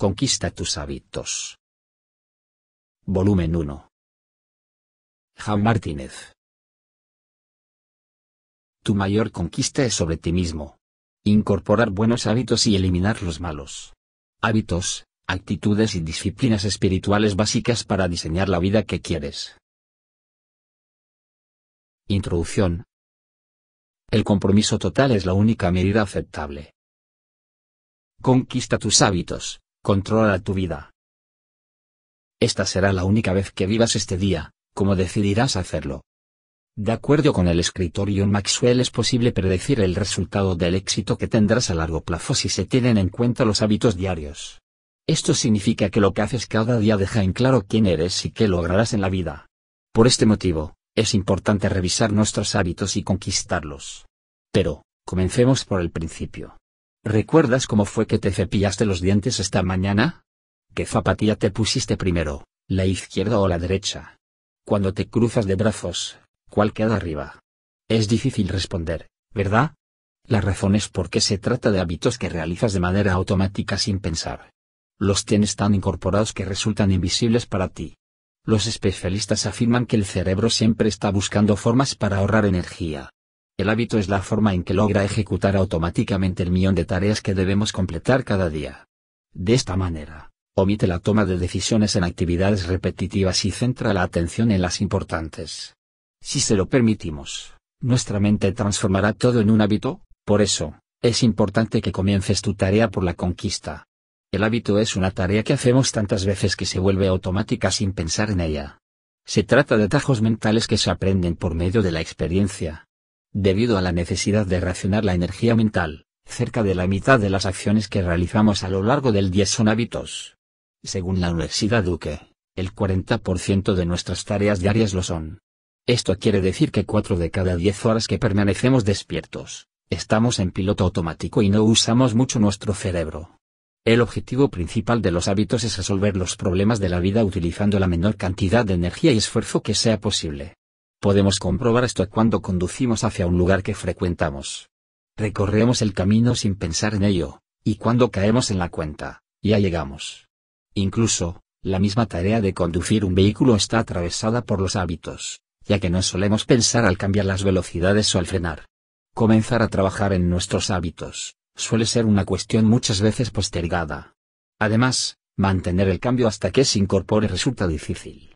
Conquista tus hábitos. Volumen 1. Jan Martínez. Tu mayor conquista es sobre ti mismo. Incorporar buenos hábitos y eliminar los malos. Hábitos, actitudes y disciplinas espirituales básicas para diseñar la vida que quieres. Introducción. El compromiso total es la única medida aceptable. Conquista tus hábitos, Controla tu vida. Esta será la única vez que vivas este día, como decidirás hacerlo. De acuerdo con el escritor John Maxwell es posible predecir el resultado del éxito que tendrás a largo plazo si se tienen en cuenta los hábitos diarios. Esto significa que lo que haces cada día deja en claro quién eres y qué lograrás en la vida. Por este motivo, es importante revisar nuestros hábitos y conquistarlos. Pero, comencemos por el principio. ¿Recuerdas cómo fue que te cepillaste los dientes esta mañana? ¿Qué zapatilla te pusiste primero, la izquierda o la derecha? Cuando te cruzas de brazos, ¿cuál queda arriba? Es difícil responder, ¿verdad? La razón es porque se trata de hábitos que realizas de manera automática sin pensar. Los tienes tan incorporados que resultan invisibles para ti. Los especialistas afirman que el cerebro siempre está buscando formas para ahorrar energía, el hábito es la forma en que logra ejecutar automáticamente el millón de tareas que debemos completar cada día. De esta manera, omite la toma de decisiones en actividades repetitivas y centra la atención en las importantes. Si se lo permitimos, nuestra mente transformará todo en un hábito, por eso, es importante que comiences tu tarea por la conquista. El hábito es una tarea que hacemos tantas veces que se vuelve automática sin pensar en ella. Se trata de atajos mentales que se aprenden por medio de la experiencia, Debido a la necesidad de racionar la energía mental, cerca de la mitad de las acciones que realizamos a lo largo del día son hábitos. Según la Universidad Duque, el 40% de nuestras tareas diarias lo son. Esto quiere decir que 4 de cada 10 horas que permanecemos despiertos, estamos en piloto automático y no usamos mucho nuestro cerebro. El objetivo principal de los hábitos es resolver los problemas de la vida utilizando la menor cantidad de energía y esfuerzo que sea posible. Podemos comprobar esto cuando conducimos hacia un lugar que frecuentamos. Recorremos el camino sin pensar en ello, y cuando caemos en la cuenta, ya llegamos. Incluso, la misma tarea de conducir un vehículo está atravesada por los hábitos, ya que no solemos pensar al cambiar las velocidades o al frenar. Comenzar a trabajar en nuestros hábitos, suele ser una cuestión muchas veces postergada. Además, mantener el cambio hasta que se incorpore resulta difícil.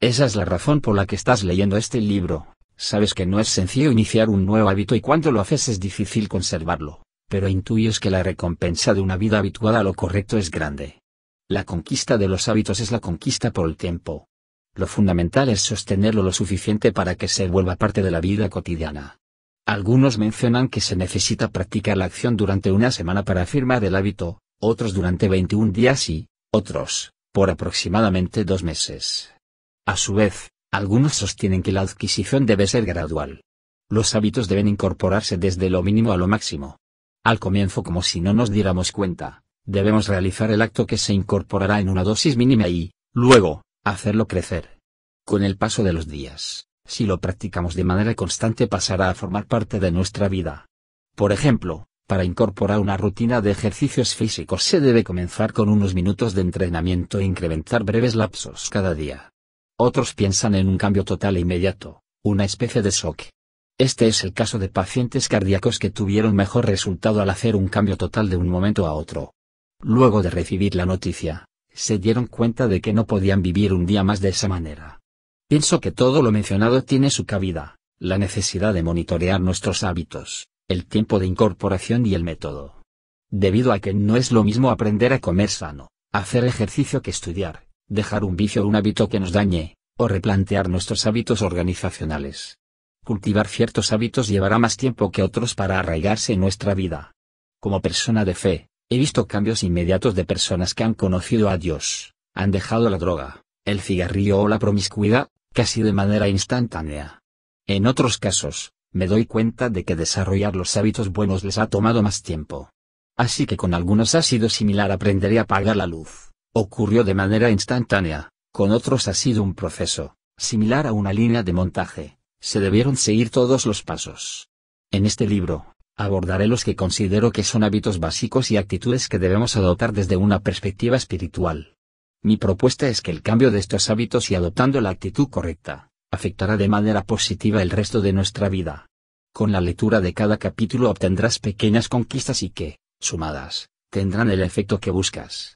Esa es la razón por la que estás leyendo este libro. Sabes que no es sencillo iniciar un nuevo hábito y cuando lo haces es difícil conservarlo, pero intuyes que la recompensa de una vida habituada a lo correcto es grande. La conquista de los hábitos es la conquista por el tiempo. Lo fundamental es sostenerlo lo suficiente para que se vuelva parte de la vida cotidiana. Algunos mencionan que se necesita practicar la acción durante una semana para afirmar el hábito, otros durante 21 días y, otros, por aproximadamente dos meses. A su vez, algunos sostienen que la adquisición debe ser gradual. Los hábitos deben incorporarse desde lo mínimo a lo máximo. Al comienzo como si no nos diéramos cuenta, debemos realizar el acto que se incorporará en una dosis mínima y, luego, hacerlo crecer. Con el paso de los días, si lo practicamos de manera constante pasará a formar parte de nuestra vida. Por ejemplo, para incorporar una rutina de ejercicios físicos se debe comenzar con unos minutos de entrenamiento e incrementar breves lapsos cada día. Otros piensan en un cambio total e inmediato, una especie de shock. Este es el caso de pacientes cardíacos que tuvieron mejor resultado al hacer un cambio total de un momento a otro. Luego de recibir la noticia, se dieron cuenta de que no podían vivir un día más de esa manera. Pienso que todo lo mencionado tiene su cabida, la necesidad de monitorear nuestros hábitos, el tiempo de incorporación y el método. Debido a que no es lo mismo aprender a comer sano, hacer ejercicio que estudiar, dejar un vicio o un hábito que nos dañe, o replantear nuestros hábitos organizacionales. Cultivar ciertos hábitos llevará más tiempo que otros para arraigarse en nuestra vida. Como persona de fe, he visto cambios inmediatos de personas que han conocido a Dios, han dejado la droga, el cigarrillo o la promiscuidad, casi de manera instantánea. En otros casos, me doy cuenta de que desarrollar los hábitos buenos les ha tomado más tiempo. Así que con algunos ha sido similar aprender a apagar la luz, Ocurrió de manera instantánea, con otros ha sido un proceso, similar a una línea de montaje, se debieron seguir todos los pasos. En este libro, abordaré los que considero que son hábitos básicos y actitudes que debemos adoptar desde una perspectiva espiritual. Mi propuesta es que el cambio de estos hábitos y adoptando la actitud correcta, afectará de manera positiva el resto de nuestra vida. Con la lectura de cada capítulo obtendrás pequeñas conquistas y que, sumadas, tendrán el efecto que buscas.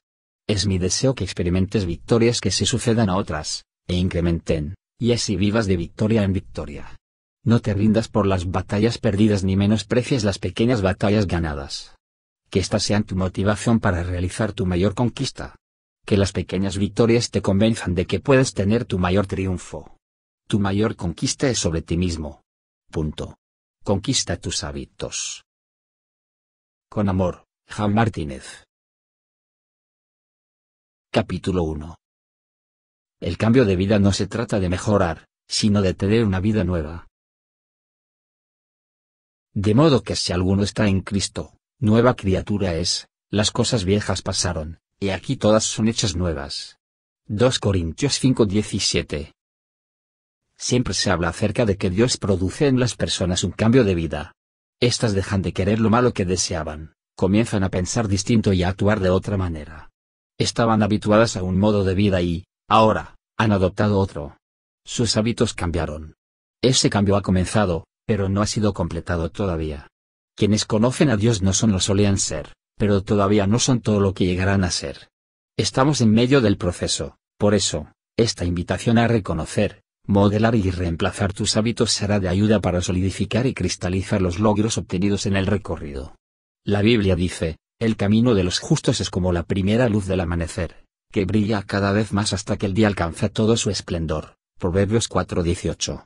Es mi deseo que experimentes victorias que se sucedan a otras, e incrementen, y así vivas de victoria en victoria. No te rindas por las batallas perdidas ni menosprecies las pequeñas batallas ganadas. Que éstas sean tu motivación para realizar tu mayor conquista. Que las pequeñas victorias te convenzan de que puedes tener tu mayor triunfo. Tu mayor conquista es sobre ti mismo. Punto. Conquista tus hábitos. Con amor, Jan Martínez. Capítulo 1 El cambio de vida no se trata de mejorar, sino de tener una vida nueva. De modo que si alguno está en Cristo, nueva criatura es, las cosas viejas pasaron, y aquí todas son hechas nuevas. 2 Corintios 5:17 Siempre se habla acerca de que Dios produce en las personas un cambio de vida. Estas dejan de querer lo malo que deseaban, comienzan a pensar distinto y a actuar de otra manera Estaban habituadas a un modo de vida y, ahora, han adoptado otro. Sus hábitos cambiaron. Ese cambio ha comenzado, pero no ha sido completado todavía. Quienes conocen a Dios no son lo solían ser, pero todavía no son todo lo que llegarán a ser. Estamos en medio del proceso, por eso, esta invitación a reconocer, modelar y reemplazar tus hábitos será de ayuda para solidificar y cristalizar los logros obtenidos en el recorrido. La Biblia dice, el camino de los justos es como la primera luz del amanecer, que brilla cada vez más hasta que el día alcanza todo su esplendor. Proverbios 4:18.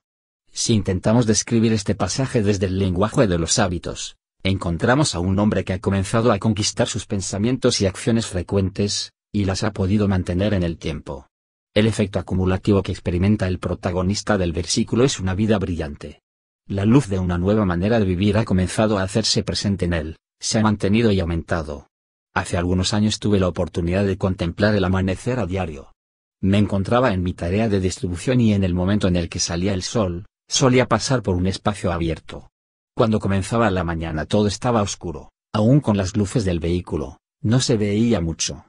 Si intentamos describir este pasaje desde el lenguaje de los hábitos, encontramos a un hombre que ha comenzado a conquistar sus pensamientos y acciones frecuentes, y las ha podido mantener en el tiempo. El efecto acumulativo que experimenta el protagonista del versículo es una vida brillante. La luz de una nueva manera de vivir ha comenzado a hacerse presente en él, se ha mantenido y aumentado. Hace algunos años tuve la oportunidad de contemplar el amanecer a diario. Me encontraba en mi tarea de distribución y en el momento en el que salía el sol, solía pasar por un espacio abierto. Cuando comenzaba la mañana todo estaba oscuro, aún con las luces del vehículo, no se veía mucho.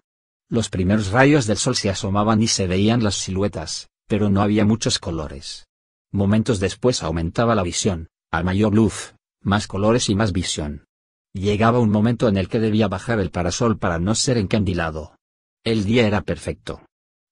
Los primeros rayos del sol se asomaban y se veían las siluetas, pero no había muchos colores. Momentos después aumentaba la visión, a mayor luz, más colores y más visión. Llegaba un momento en el que debía bajar el parasol para no ser encandilado. El día era perfecto.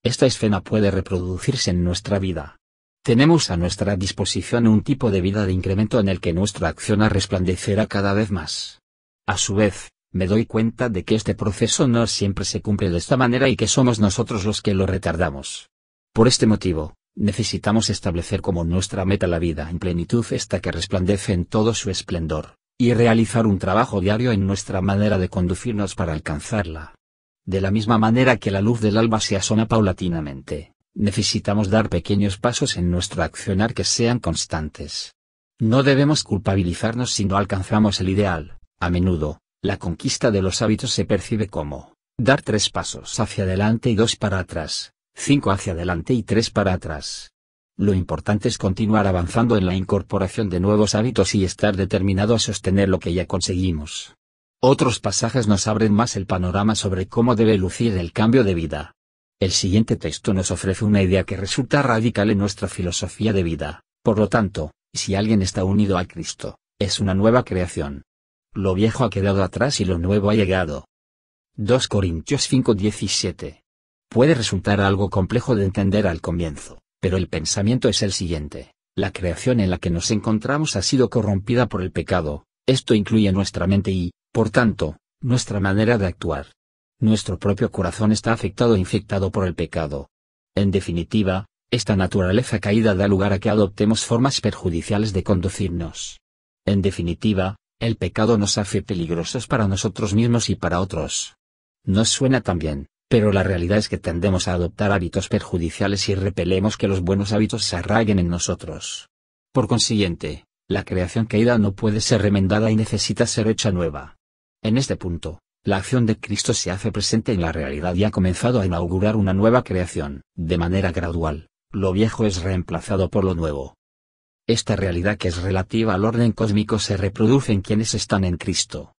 Esta escena puede reproducirse en nuestra vida. Tenemos a nuestra disposición un tipo de vida de incremento en el que nuestra acción resplandecerá cada vez más. A su vez, me doy cuenta de que este proceso no siempre se cumple de esta manera y que somos nosotros los que lo retardamos. Por este motivo, necesitamos establecer como nuestra meta la vida en plenitud esta que resplandece en todo su esplendor y realizar un trabajo diario en nuestra manera de conducirnos para alcanzarla. De la misma manera que la luz del alba se asona paulatinamente, necesitamos dar pequeños pasos en nuestro accionar que sean constantes. No debemos culpabilizarnos si no alcanzamos el ideal, a menudo, la conquista de los hábitos se percibe como, dar tres pasos hacia adelante y dos para atrás, cinco hacia adelante y tres para atrás. Lo importante es continuar avanzando en la incorporación de nuevos hábitos y estar determinado a sostener lo que ya conseguimos. Otros pasajes nos abren más el panorama sobre cómo debe lucir el cambio de vida. El siguiente texto nos ofrece una idea que resulta radical en nuestra filosofía de vida. Por lo tanto, si alguien está unido a Cristo, es una nueva creación. Lo viejo ha quedado atrás y lo nuevo ha llegado. 2 Corintios 5:17. Puede resultar algo complejo de entender al comienzo, pero el pensamiento es el siguiente. La creación en la que nos encontramos ha sido corrompida por el pecado, esto incluye nuestra mente y, por tanto, nuestra manera de actuar. Nuestro propio corazón está afectado e infectado por el pecado. En definitiva, esta naturaleza caída da lugar a que adoptemos formas perjudiciales de conducirnos. En definitiva, el pecado nos hace peligrosos para nosotros mismos y para otros. ¿Nos suena también? pero la realidad es que tendemos a adoptar hábitos perjudiciales y repelemos que los buenos hábitos se arraiguen en nosotros. Por consiguiente, la creación caída no puede ser remendada y necesita ser hecha nueva. En este punto, la acción de Cristo se hace presente en la realidad y ha comenzado a inaugurar una nueva creación, de manera gradual, lo viejo es reemplazado por lo nuevo. Esta realidad que es relativa al orden cósmico se reproduce en quienes están en Cristo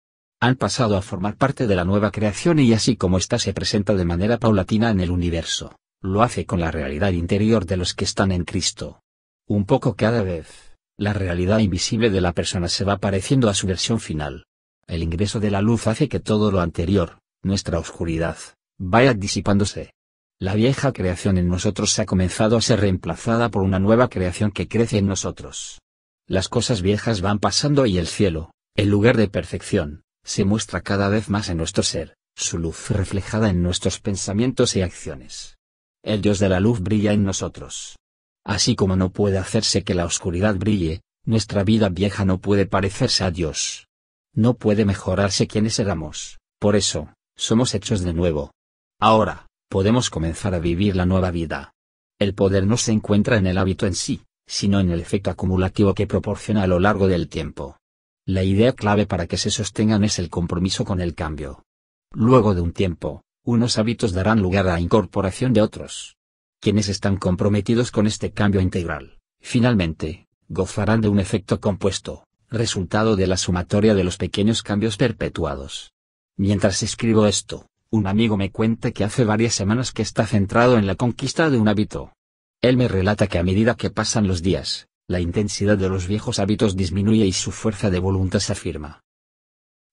han pasado a formar parte de la nueva creación y así como ésta se presenta de manera paulatina en el universo, lo hace con la realidad interior de los que están en Cristo. Un poco cada vez, la realidad invisible de la persona se va pareciendo a su versión final. El ingreso de la luz hace que todo lo anterior, nuestra oscuridad, vaya disipándose. La vieja creación en nosotros ha comenzado a ser reemplazada por una nueva creación que crece en nosotros. Las cosas viejas van pasando y el cielo, el lugar de perfección, se muestra cada vez más en nuestro ser, su luz reflejada en nuestros pensamientos y acciones. El Dios de la luz brilla en nosotros. Así como no puede hacerse que la oscuridad brille, nuestra vida vieja no puede parecerse a Dios. No puede mejorarse quienes éramos, por eso, somos hechos de nuevo. Ahora, podemos comenzar a vivir la nueva vida. El poder no se encuentra en el hábito en sí, sino en el efecto acumulativo que proporciona a lo largo del tiempo. La idea clave para que se sostengan es el compromiso con el cambio. Luego de un tiempo, unos hábitos darán lugar a la incorporación de otros. Quienes están comprometidos con este cambio integral, finalmente, gozarán de un efecto compuesto, resultado de la sumatoria de los pequeños cambios perpetuados. Mientras escribo esto, un amigo me cuenta que hace varias semanas que está centrado en la conquista de un hábito. Él me relata que a medida que pasan los días, la intensidad de los viejos hábitos disminuye y su fuerza de voluntad se afirma.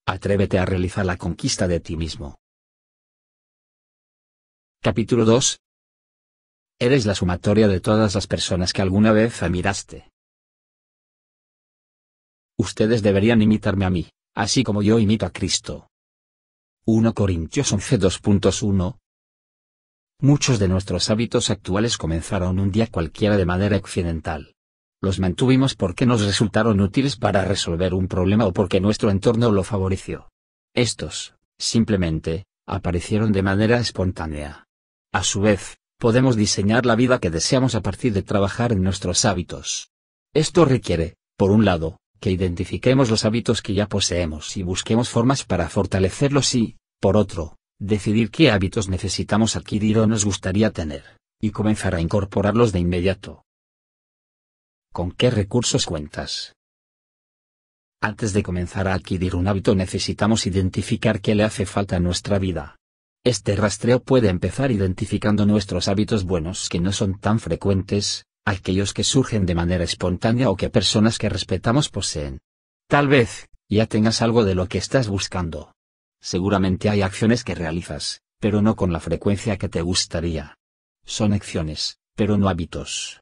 Atrévete a realizar la conquista de ti mismo. Capítulo 2. Eres la sumatoria de todas las personas que alguna vez admiraste. Ustedes deberían imitarme a mí, así como yo imito a Cristo. 1 Corintios 11.2.1 Muchos de nuestros hábitos actuales comenzaron un día cualquiera de manera accidental los mantuvimos porque nos resultaron útiles para resolver un problema o porque nuestro entorno lo favoreció. Estos, simplemente, aparecieron de manera espontánea. A su vez, podemos diseñar la vida que deseamos a partir de trabajar en nuestros hábitos. Esto requiere, por un lado, que identifiquemos los hábitos que ya poseemos y busquemos formas para fortalecerlos y, por otro, decidir qué hábitos necesitamos adquirir o nos gustaría tener, y comenzar a incorporarlos de inmediato. ¿Con qué recursos cuentas? Antes de comenzar a adquirir un hábito necesitamos identificar qué le hace falta a nuestra vida. Este rastreo puede empezar identificando nuestros hábitos buenos que no son tan frecuentes, aquellos que surgen de manera espontánea o que personas que respetamos poseen. Tal vez, ya tengas algo de lo que estás buscando. Seguramente hay acciones que realizas, pero no con la frecuencia que te gustaría. Son acciones, pero no hábitos.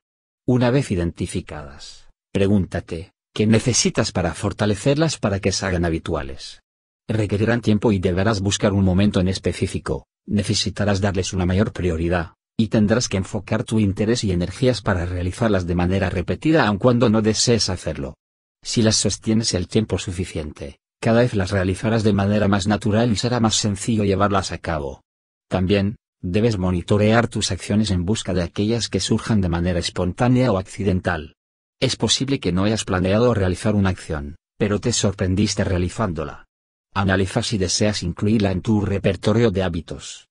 Una vez identificadas, pregúntate, ¿qué necesitas para fortalecerlas para que se hagan habituales? Requerirán tiempo y deberás buscar un momento en específico, necesitarás darles una mayor prioridad, y tendrás que enfocar tu interés y energías para realizarlas de manera repetida aun cuando no desees hacerlo. Si las sostienes el tiempo suficiente, cada vez las realizarás de manera más natural y será más sencillo llevarlas a cabo. También, Debes monitorear tus acciones en busca de aquellas que surjan de manera espontánea o accidental. Es posible que no hayas planeado realizar una acción, pero te sorprendiste realizándola. Analiza si deseas incluirla en tu repertorio de hábitos.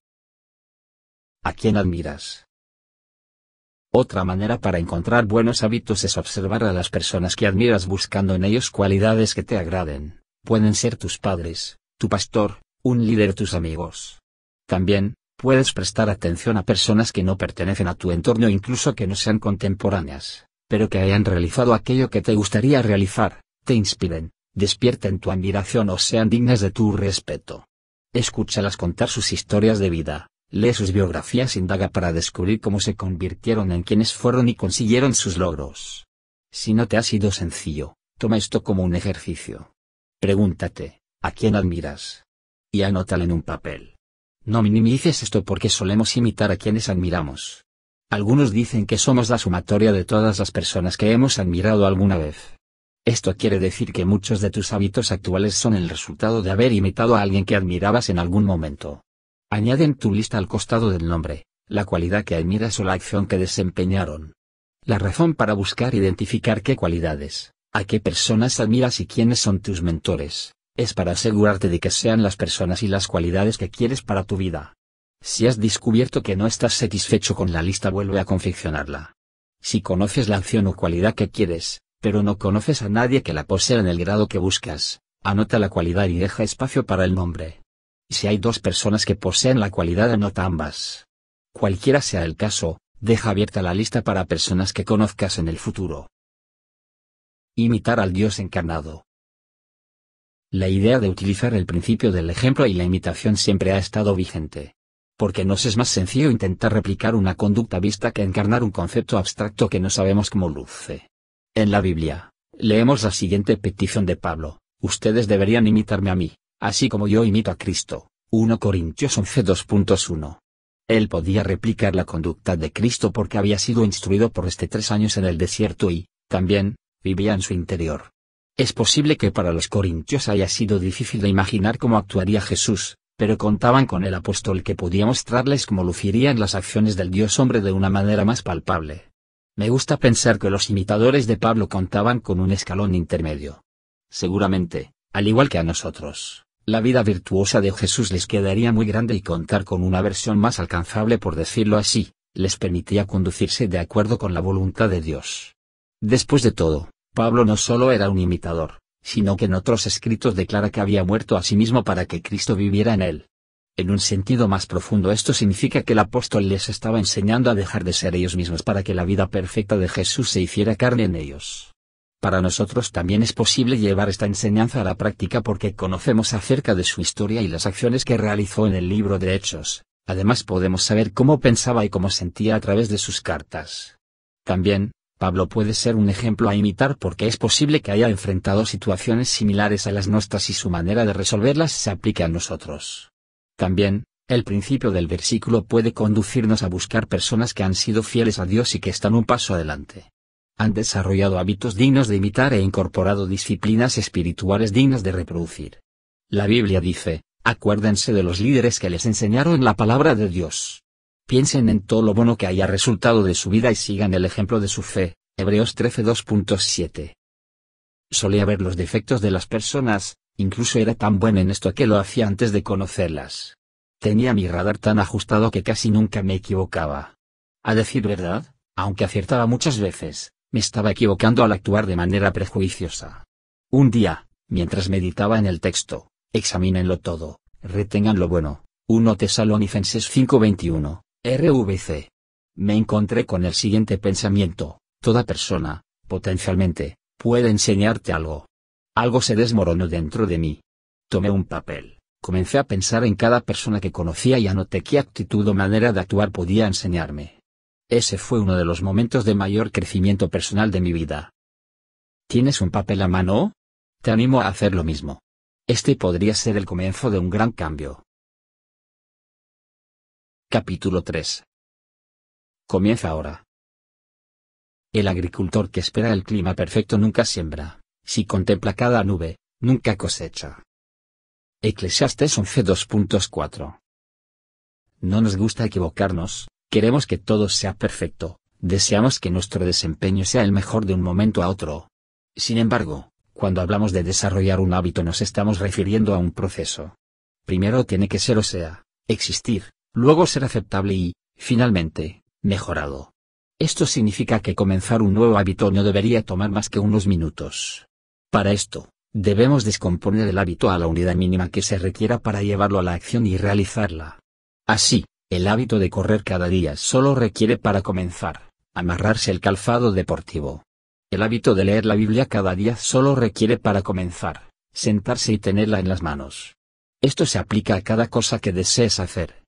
¿A quién admiras? Otra manera para encontrar buenos hábitos es observar a las personas que admiras buscando en ellos cualidades que te agraden. Pueden ser tus padres, tu pastor, un líder, tus amigos. También, Puedes prestar atención a personas que no pertenecen a tu entorno incluso que no sean contemporáneas, pero que hayan realizado aquello que te gustaría realizar, te inspiren, despierten tu admiración o sean dignas de tu respeto. Escúchalas contar sus historias de vida, lee sus biografías, e indaga para descubrir cómo se convirtieron en quienes fueron y consiguieron sus logros. Si no te ha sido sencillo, toma esto como un ejercicio. Pregúntate, ¿a quién admiras? Y anótalo en un papel. No minimices esto porque solemos imitar a quienes admiramos. Algunos dicen que somos la sumatoria de todas las personas que hemos admirado alguna vez. Esto quiere decir que muchos de tus hábitos actuales son el resultado de haber imitado a alguien que admirabas en algún momento. Añaden tu lista al costado del nombre, la cualidad que admiras o la acción que desempeñaron. La razón para buscar identificar qué cualidades, a qué personas admiras y quiénes son tus mentores, es para asegurarte de que sean las personas y las cualidades que quieres para tu vida. Si has descubierto que no estás satisfecho con la lista, vuelve a confeccionarla. Si conoces la acción o cualidad que quieres, pero no conoces a nadie que la posea en el grado que buscas, anota la cualidad y deja espacio para el nombre. Si hay dos personas que poseen la cualidad, anota ambas. Cualquiera sea el caso, deja abierta la lista para personas que conozcas en el futuro. Imitar al Dios encarnado. La idea de utilizar el principio del ejemplo y la imitación siempre ha estado vigente. Porque nos es más sencillo intentar replicar una conducta vista que encarnar un concepto abstracto que no sabemos cómo luce. En la Biblia, leemos la siguiente petición de Pablo, ustedes deberían imitarme a mí, así como yo imito a Cristo. 1 Corintios 11 2.1. Él podía replicar la conducta de Cristo porque había sido instruido por este tres años en el desierto y, también, vivía en su interior. Es posible que para los corintios haya sido difícil de imaginar cómo actuaría Jesús, pero contaban con el apóstol que podía mostrarles cómo lucirían las acciones del Dios hombre de una manera más palpable. Me gusta pensar que los imitadores de Pablo contaban con un escalón intermedio. Seguramente, al igual que a nosotros, la vida virtuosa de Jesús les quedaría muy grande y contar con una versión más alcanzable por decirlo así, les permitía conducirse de acuerdo con la voluntad de Dios. Después de todo, Pablo no solo era un imitador, sino que en otros escritos declara que había muerto a sí mismo para que Cristo viviera en él. En un sentido más profundo esto significa que el apóstol les estaba enseñando a dejar de ser ellos mismos para que la vida perfecta de Jesús se hiciera carne en ellos. Para nosotros también es posible llevar esta enseñanza a la práctica porque conocemos acerca de su historia y las acciones que realizó en el libro de Hechos, además podemos saber cómo pensaba y cómo sentía a través de sus cartas. También, Pablo puede ser un ejemplo a imitar porque es posible que haya enfrentado situaciones similares a las nuestras y su manera de resolverlas se aplique a nosotros. También, el principio del versículo puede conducirnos a buscar personas que han sido fieles a Dios y que están un paso adelante. Han desarrollado hábitos dignos de imitar e incorporado disciplinas espirituales dignas de reproducir. La Biblia dice, acuérdense de los líderes que les enseñaron la palabra de Dios piensen en todo lo bueno que haya resultado de su vida y sigan el ejemplo de su fe. Hebreos 13 2.7. Solía ver los defectos de las personas, incluso era tan bueno en esto que lo hacía antes de conocerlas. Tenía mi radar tan ajustado que casi nunca me equivocaba. A decir verdad, aunque acertaba muchas veces, me estaba equivocando al actuar de manera prejuiciosa. Un día, mientras meditaba en el texto, examínenlo todo, retengan lo bueno. 1 Tesalonicenses 5:21. RVC. Me encontré con el siguiente pensamiento, toda persona, potencialmente, puede enseñarte algo. Algo se desmoronó dentro de mí. Tomé un papel, comencé a pensar en cada persona que conocía y anoté qué actitud o manera de actuar podía enseñarme. Ese fue uno de los momentos de mayor crecimiento personal de mi vida. ¿Tienes un papel a mano? Te animo a hacer lo mismo. Este podría ser el comienzo de un gran cambio. Capítulo 3. Comienza ahora. El agricultor que espera el clima perfecto nunca siembra, si contempla cada nube, nunca cosecha. Eclesiastes 11.2.4. No nos gusta equivocarnos, queremos que todo sea perfecto, deseamos que nuestro desempeño sea el mejor de un momento a otro. Sin embargo, cuando hablamos de desarrollar un hábito nos estamos refiriendo a un proceso. Primero tiene que ser o sea, existir, luego ser aceptable y, finalmente, mejorado. Esto significa que comenzar un nuevo hábito no debería tomar más que unos minutos. Para esto, debemos descomponer el hábito a la unidad mínima que se requiera para llevarlo a la acción y realizarla. Así, el hábito de correr cada día solo requiere para comenzar, amarrarse el calzado deportivo. El hábito de leer la Biblia cada día solo requiere para comenzar, sentarse y tenerla en las manos. Esto se aplica a cada cosa que desees hacer.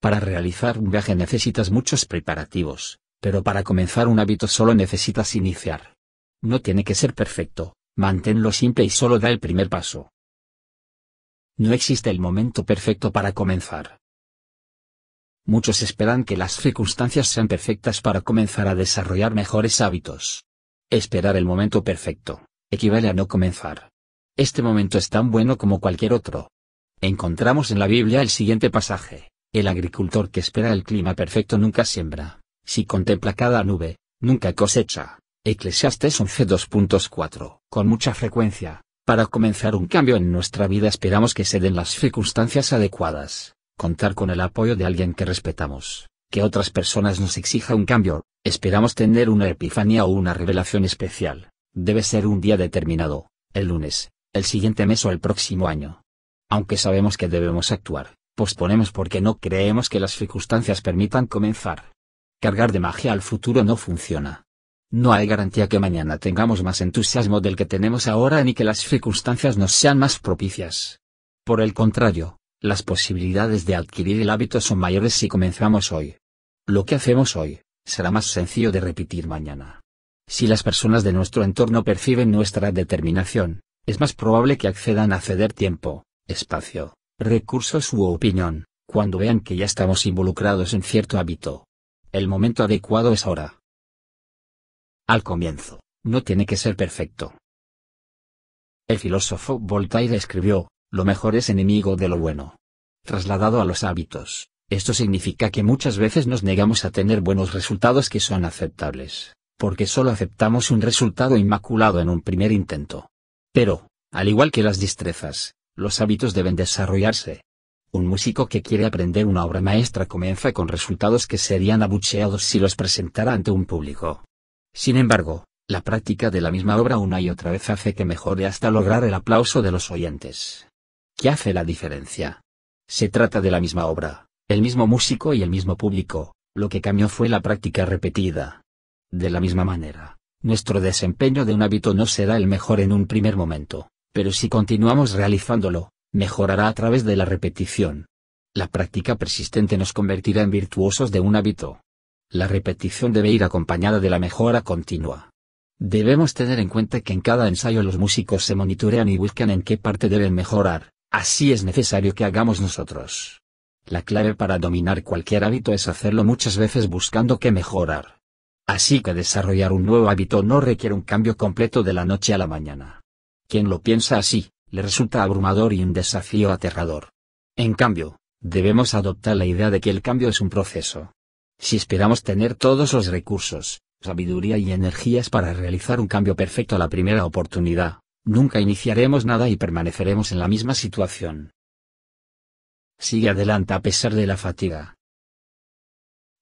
Para realizar un viaje necesitas muchos preparativos, pero para comenzar un hábito solo necesitas iniciar. No tiene que ser perfecto, manténlo simple y solo da el primer paso. No existe el momento perfecto para comenzar. Muchos esperan que las circunstancias sean perfectas para comenzar a desarrollar mejores hábitos. Esperar el momento perfecto, equivale a no comenzar. Este momento es tan bueno como cualquier otro. Encontramos en la Biblia el siguiente pasaje. El agricultor que espera el clima perfecto nunca siembra, si contempla cada nube, nunca cosecha. Eclesiastes 2.4. Con mucha frecuencia, para comenzar un cambio en nuestra vida esperamos que se den las circunstancias adecuadas, contar con el apoyo de alguien que respetamos, que otras personas nos exija un cambio, esperamos tener una epifanía o una revelación especial. Debe ser un día determinado, el lunes, el siguiente mes o el próximo año. Aunque sabemos que debemos actuar, posponemos porque no creemos que las circunstancias permitan comenzar. Cargar de magia al futuro no funciona. No hay garantía que mañana tengamos más entusiasmo del que tenemos ahora ni que las circunstancias nos sean más propicias. Por el contrario, las posibilidades de adquirir el hábito son mayores si comenzamos hoy. Lo que hacemos hoy, será más sencillo de repetir mañana. Si las personas de nuestro entorno perciben nuestra determinación, es más probable que accedan a ceder tiempo, espacio, recursos u opinión, cuando vean que ya estamos involucrados en cierto hábito. El momento adecuado es ahora. Al comienzo, no tiene que ser perfecto. El filósofo Voltaire escribió, lo mejor es enemigo de lo bueno. Trasladado a los hábitos, esto significa que muchas veces nos negamos a tener buenos resultados que son aceptables, porque solo aceptamos un resultado inmaculado en un primer intento. Pero, al igual que las destrezas, los hábitos deben desarrollarse. Un músico que quiere aprender una obra maestra comienza con resultados que serían abucheados si los presentara ante un público. Sin embargo, la práctica de la misma obra una y otra vez hace que mejore hasta lograr el aplauso de los oyentes. ¿Qué hace la diferencia? Se trata de la misma obra, el mismo músico y el mismo público, lo que cambió fue la práctica repetida. De la misma manera, nuestro desempeño de un hábito no será el mejor en un primer momento, pero si continuamos realizándolo, mejorará a través de la repetición. La práctica persistente nos convertirá en virtuosos de un hábito. La repetición debe ir acompañada de la mejora continua. Debemos tener en cuenta que en cada ensayo los músicos se monitorean y buscan en qué parte deben mejorar, así es necesario que hagamos nosotros. La clave para dominar cualquier hábito es hacerlo muchas veces buscando qué mejorar. Así que desarrollar un nuevo hábito no requiere un cambio completo de la noche a la mañana. Quien lo piensa así, le resulta abrumador y un desafío aterrador. En cambio, debemos adoptar la idea de que el cambio es un proceso. Si esperamos tener todos los recursos, sabiduría y energías para realizar un cambio perfecto a la primera oportunidad, nunca iniciaremos nada y permaneceremos en la misma situación. Sigue adelante a pesar de la fatiga.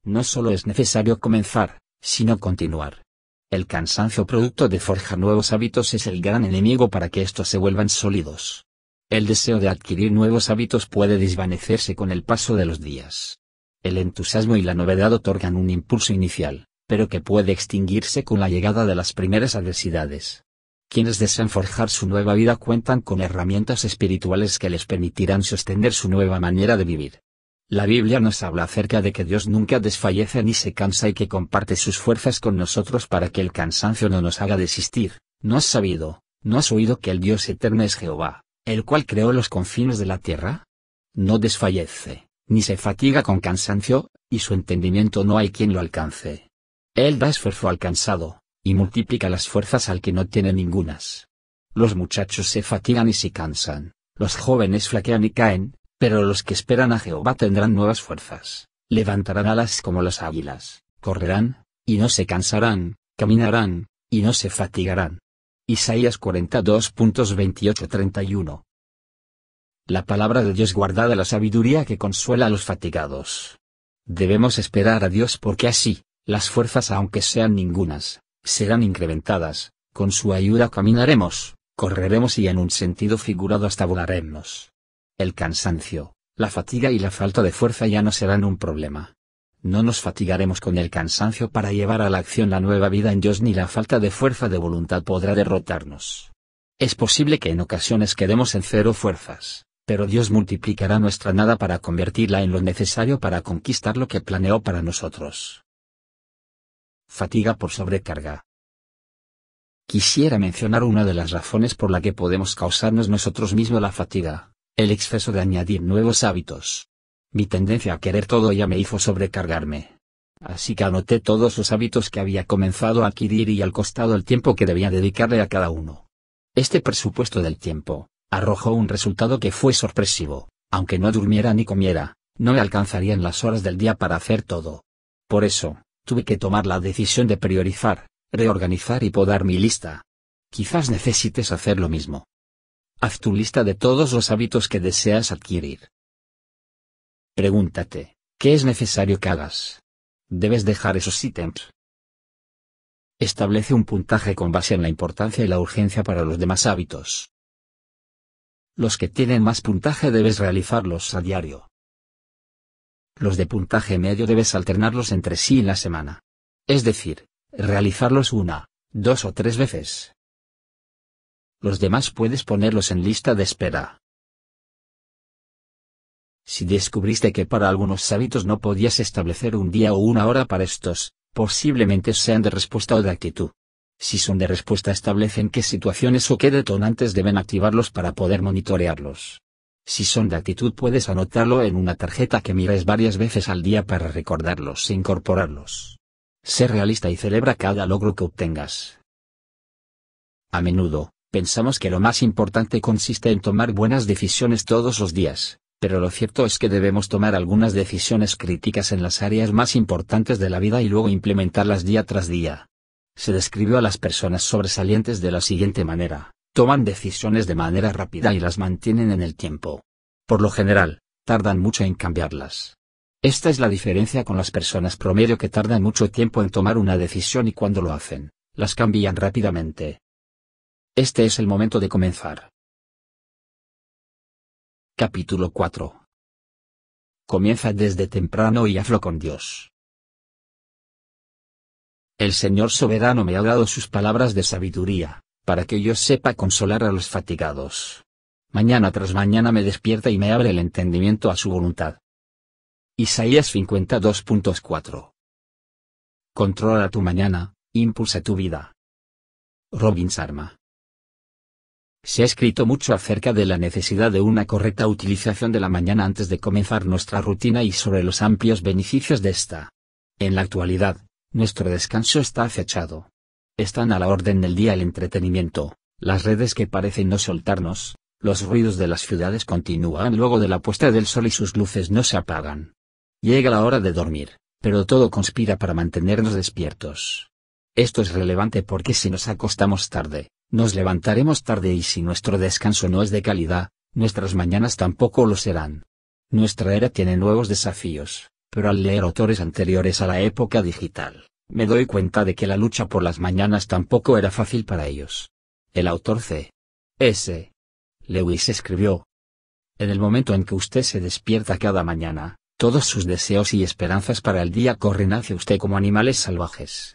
No solo es necesario comenzar, sino continuar. El cansancio producto de forjar nuevos hábitos es el gran enemigo para que estos se vuelvan sólidos. El deseo de adquirir nuevos hábitos puede desvanecerse con el paso de los días. El entusiasmo y la novedad otorgan un impulso inicial, pero que puede extinguirse con la llegada de las primeras adversidades. Quienes desean forjar su nueva vida cuentan con herramientas espirituales que les permitirán sostener su nueva manera de vivir. La Biblia nos habla acerca de que Dios nunca desfallece ni se cansa y que comparte sus fuerzas con nosotros para que el cansancio no nos haga desistir. ¿No has sabido, no has oído que el Dios eterno es Jehová, el cual creó los confines de la tierra? No desfallece, ni se fatiga con cansancio, y su entendimiento no hay quien lo alcance. Él da esfuerzo al cansado, y multiplica las fuerzas al que no tiene ningunas. Los muchachos se fatigan y se cansan, los jóvenes flaquean y caen, pero los que esperan a Jehová tendrán nuevas fuerzas, levantarán alas como las águilas, correrán, y no se cansarán, caminarán, y no se fatigarán. Isaías 42.28-31 La palabra de Dios guardada la sabiduría que consuela a los fatigados. Debemos esperar a Dios porque así, las fuerzas aunque sean ningunas, serán incrementadas, con su ayuda caminaremos, correremos y en un sentido figurado hasta volaremos. El cansancio, la fatiga y la falta de fuerza ya no serán un problema. No nos fatigaremos con el cansancio para llevar a la acción la nueva vida en Dios ni la falta de fuerza de voluntad podrá derrotarnos. Es posible que en ocasiones quedemos en cero fuerzas, pero Dios multiplicará nuestra nada para convertirla en lo necesario para conquistar lo que planeó para nosotros. Fatiga por sobrecarga. Quisiera mencionar una de las razones por la que podemos causarnos nosotros mismos la fatiga. El exceso de añadir nuevos hábitos. Mi tendencia a querer todo ya me hizo sobrecargarme. Así que anoté todos los hábitos que había comenzado a adquirir y al costado el tiempo que debía dedicarle a cada uno. Este presupuesto del tiempo, arrojó un resultado que fue sorpresivo, aunque no durmiera ni comiera, no me alcanzarían las horas del día para hacer todo. Por eso, tuve que tomar la decisión de priorizar, reorganizar y podar mi lista. Quizás necesites hacer lo mismo. Haz tu lista de todos los hábitos que deseas adquirir. Pregúntate, ¿qué es necesario que hagas? Debes dejar esos ítems. Establece un puntaje con base en la importancia y la urgencia para los demás hábitos. Los que tienen más puntaje debes realizarlos a diario. Los de puntaje medio debes alternarlos entre sí en la semana. Es decir, realizarlos una, dos o tres veces. Los demás puedes ponerlos en lista de espera. Si descubriste que para algunos hábitos no podías establecer un día o una hora para estos, posiblemente sean de respuesta o de actitud. Si son de respuesta establecen qué situaciones o qué detonantes deben activarlos para poder monitorearlos. Si son de actitud puedes anotarlo en una tarjeta que mires varias veces al día para recordarlos e incorporarlos. Sé realista y celebra cada logro que obtengas. A menudo, Pensamos que lo más importante consiste en tomar buenas decisiones todos los días, pero lo cierto es que debemos tomar algunas decisiones críticas en las áreas más importantes de la vida y luego implementarlas día tras día. Se describió a las personas sobresalientes de la siguiente manera, toman decisiones de manera rápida y las mantienen en el tiempo. Por lo general, tardan mucho en cambiarlas. Esta es la diferencia con las personas promedio que tardan mucho tiempo en tomar una decisión y cuando lo hacen, las cambian rápidamente. Este es el momento de comenzar. Capítulo 4. Comienza desde temprano y hazlo con Dios. El Señor soberano me ha dado sus palabras de sabiduría, para que yo sepa consolar a los fatigados. Mañana tras mañana me despierta y me abre el entendimiento a su voluntad. Isaías 52.4. Controla tu mañana, impulsa tu vida. Robins Arma. Se ha escrito mucho acerca de la necesidad de una correcta utilización de la mañana antes de comenzar nuestra rutina y sobre los amplios beneficios de esta. En la actualidad, nuestro descanso está acechado. Están a la orden del día el entretenimiento, las redes que parecen no soltarnos, los ruidos de las ciudades continúan luego de la puesta del sol y sus luces no se apagan. Llega la hora de dormir, pero todo conspira para mantenernos despiertos. Esto es relevante porque si nos acostamos tarde, nos levantaremos tarde y si nuestro descanso no es de calidad, nuestras mañanas tampoco lo serán. Nuestra era tiene nuevos desafíos, pero al leer autores anteriores a la época digital, me doy cuenta de que la lucha por las mañanas tampoco era fácil para ellos. El autor C. S. Lewis escribió, En el momento en que usted se despierta cada mañana, todos sus deseos y esperanzas para el día corren hacia usted como animales salvajes.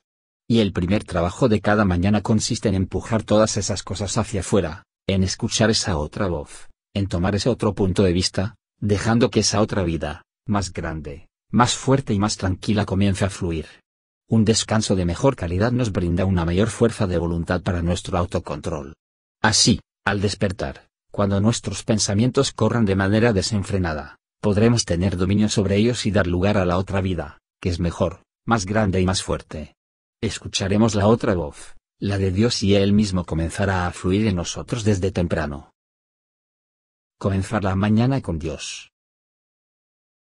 Y el primer trabajo de cada mañana consiste en empujar todas esas cosas hacia afuera, en escuchar esa otra voz, en tomar ese otro punto de vista, dejando que esa otra vida, más grande, más fuerte y más tranquila comience a fluir. Un descanso de mejor calidad nos brinda una mayor fuerza de voluntad para nuestro autocontrol. Así, al despertar, cuando nuestros pensamientos corran de manera desenfrenada, podremos tener dominio sobre ellos y dar lugar a la otra vida, que es mejor, más grande y más fuerte escucharemos la otra voz, la de Dios y Él mismo comenzará a fluir en nosotros desde temprano. Comenzar la mañana con Dios.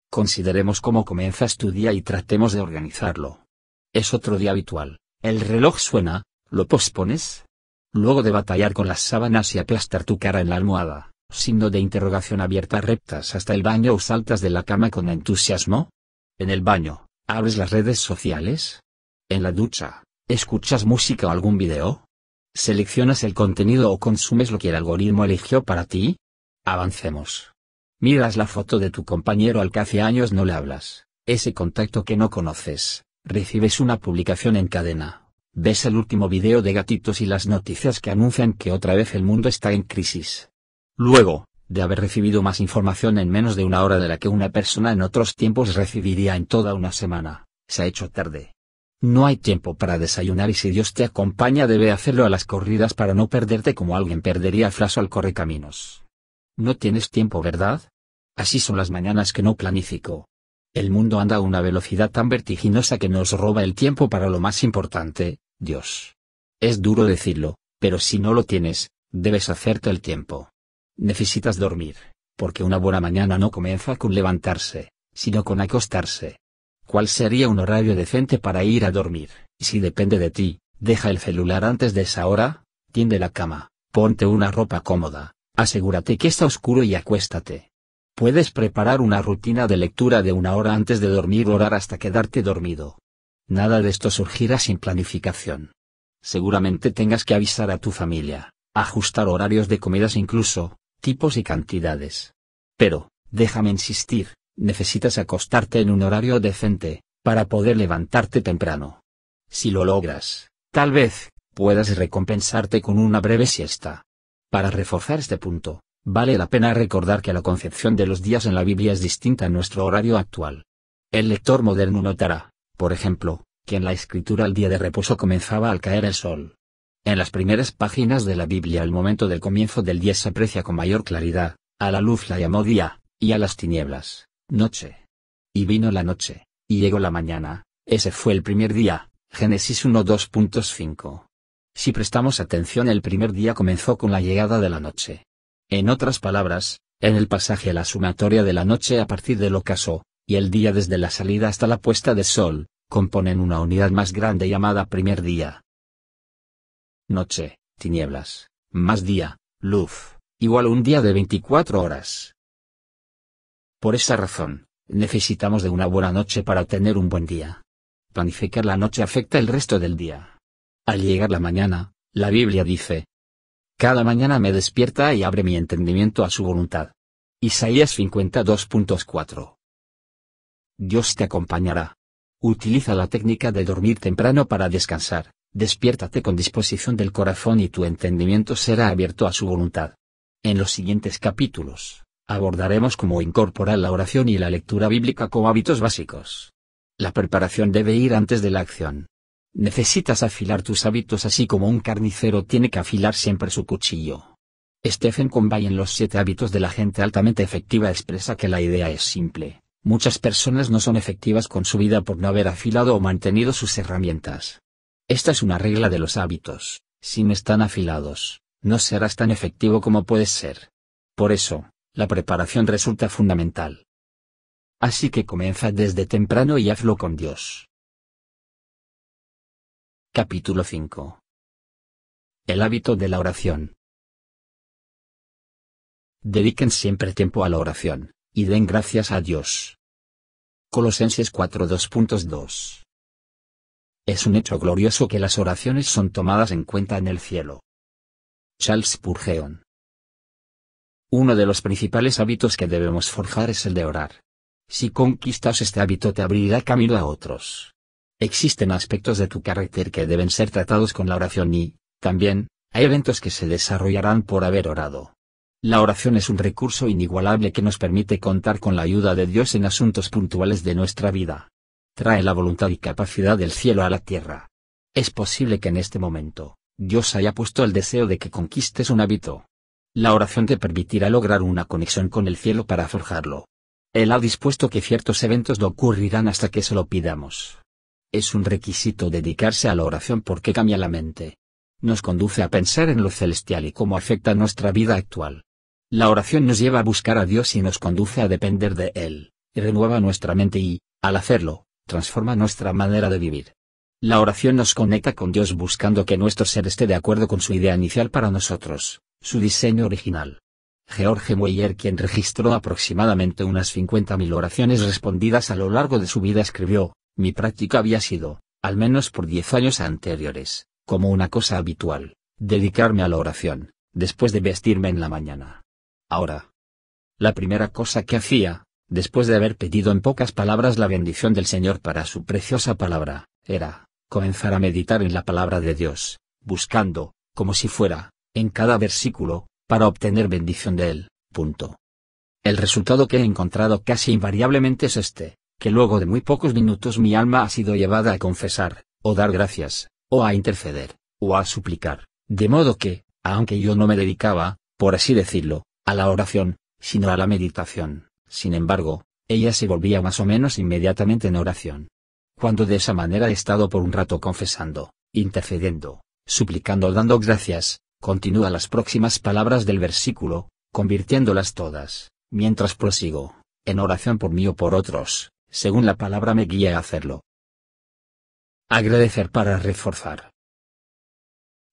Consideremos cómo comienzas este tu día y tratemos de organizarlo. Es otro día habitual, el reloj suena, lo pospones. Luego de batallar con las sábanas y aplastar tu cara en la almohada, signo de interrogación abierta reptas hasta el baño o saltas de la cama con entusiasmo. En el baño, abres las redes sociales, en la ducha, ¿escuchas música o algún video? ¿Seleccionas el contenido o consumes lo que el algoritmo eligió para ti? Avancemos. Miras la foto de tu compañero al que hace años no le hablas, ese contacto que no conoces, recibes una publicación en cadena, ves el último video de gatitos y las noticias que anuncian que otra vez el mundo está en crisis. Luego, de haber recibido más información en menos de una hora de la que una persona en otros tiempos recibiría en toda una semana, se ha hecho tarde. No hay tiempo para desayunar y si Dios te acompaña debe hacerlo a las corridas para no perderte como alguien perdería el flaso al correcaminos. No tienes tiempo, ¿verdad? Así son las mañanas que no planifico. El mundo anda a una velocidad tan vertiginosa que nos roba el tiempo para lo más importante, Dios. Es duro decirlo, pero si no lo tienes, debes hacerte el tiempo. Necesitas dormir, porque una buena mañana no comienza con levantarse, sino con acostarse cuál sería un horario decente para ir a dormir, si depende de ti, deja el celular antes de esa hora, tiende la cama, ponte una ropa cómoda, asegúrate que está oscuro y acuéstate. Puedes preparar una rutina de lectura de una hora antes de dormir o orar hasta quedarte dormido. Nada de esto surgirá sin planificación. Seguramente tengas que avisar a tu familia, ajustar horarios de comidas incluso, tipos y cantidades. Pero, déjame insistir, necesitas acostarte en un horario decente, para poder levantarte temprano. Si lo logras, tal vez, puedas recompensarte con una breve siesta. Para reforzar este punto, vale la pena recordar que la concepción de los días en la Biblia es distinta a nuestro horario actual. El lector moderno notará, por ejemplo, que en la escritura el día de reposo comenzaba al caer el sol. En las primeras páginas de la Biblia el momento del comienzo del día se aprecia con mayor claridad, a la luz la llamó día, y a las tinieblas, noche. Y vino la noche, y llegó la mañana, ese fue el primer día, Génesis 2.5. Si prestamos atención el primer día comenzó con la llegada de la noche. En otras palabras, en el pasaje la sumatoria de la noche a partir del ocaso, y el día desde la salida hasta la puesta de sol, componen una unidad más grande llamada primer día. Noche, tinieblas, más día, luz, igual un día de 24 horas. Por esa razón, necesitamos de una buena noche para tener un buen día. Planificar la noche afecta el resto del día. Al llegar la mañana, la Biblia dice, Cada mañana me despierta y abre mi entendimiento a su voluntad. Isaías 52.4 Dios te acompañará. Utiliza la técnica de dormir temprano para descansar, despiértate con disposición del corazón y tu entendimiento será abierto a su voluntad. En los siguientes capítulos abordaremos cómo incorporar la oración y la lectura bíblica como hábitos básicos. La preparación debe ir antes de la acción. Necesitas afilar tus hábitos así como un carnicero tiene que afilar siempre su cuchillo. Stephen Convey en Los siete hábitos de la gente altamente efectiva expresa que la idea es simple. Muchas personas no son efectivas con su vida por no haber afilado o mantenido sus herramientas. Esta es una regla de los hábitos. Si no están afilados, no serás tan efectivo como puedes ser. Por eso, la preparación resulta fundamental. Así que comienza desde temprano y hazlo con Dios. Capítulo 5 El hábito de la oración. Dediquen siempre tiempo a la oración, y den gracias a Dios. Colosenses 4.2.2 Es un hecho glorioso que las oraciones son tomadas en cuenta en el cielo. Charles Purgeon uno de los principales hábitos que debemos forjar es el de orar. Si conquistas este hábito te abrirá camino a otros. Existen aspectos de tu carácter que deben ser tratados con la oración y, también, hay eventos que se desarrollarán por haber orado. La oración es un recurso inigualable que nos permite contar con la ayuda de Dios en asuntos puntuales de nuestra vida. Trae la voluntad y capacidad del cielo a la tierra. Es posible que en este momento, Dios haya puesto el deseo de que conquistes un hábito, la oración te permitirá lograr una conexión con el cielo para forjarlo. Él ha dispuesto que ciertos eventos no ocurrirán hasta que se lo pidamos. Es un requisito dedicarse a la oración porque cambia la mente. Nos conduce a pensar en lo celestial y cómo afecta nuestra vida actual. La oración nos lleva a buscar a Dios y nos conduce a depender de Él, renueva nuestra mente y, al hacerlo, transforma nuestra manera de vivir. La oración nos conecta con Dios buscando que nuestro ser esté de acuerdo con su idea inicial para nosotros su diseño original. George Mueller quien registró aproximadamente unas 50.000 oraciones respondidas a lo largo de su vida escribió, mi práctica había sido, al menos por 10 años anteriores, como una cosa habitual, dedicarme a la oración, después de vestirme en la mañana. Ahora. La primera cosa que hacía, después de haber pedido en pocas palabras la bendición del Señor para su preciosa palabra, era, comenzar a meditar en la palabra de Dios, buscando, como si fuera, en cada versículo, para obtener bendición de él. Punto. El resultado que he encontrado casi invariablemente es este, que luego de muy pocos minutos mi alma ha sido llevada a confesar, o dar gracias, o a interceder, o a suplicar, de modo que, aunque yo no me dedicaba, por así decirlo, a la oración, sino a la meditación, sin embargo, ella se volvía más o menos inmediatamente en oración. Cuando de esa manera he estado por un rato confesando, intercediendo, suplicando o dando gracias, Continúa las próximas palabras del versículo, convirtiéndolas todas, mientras prosigo, en oración por mí o por otros, según la palabra me guía a hacerlo. Agradecer para reforzar.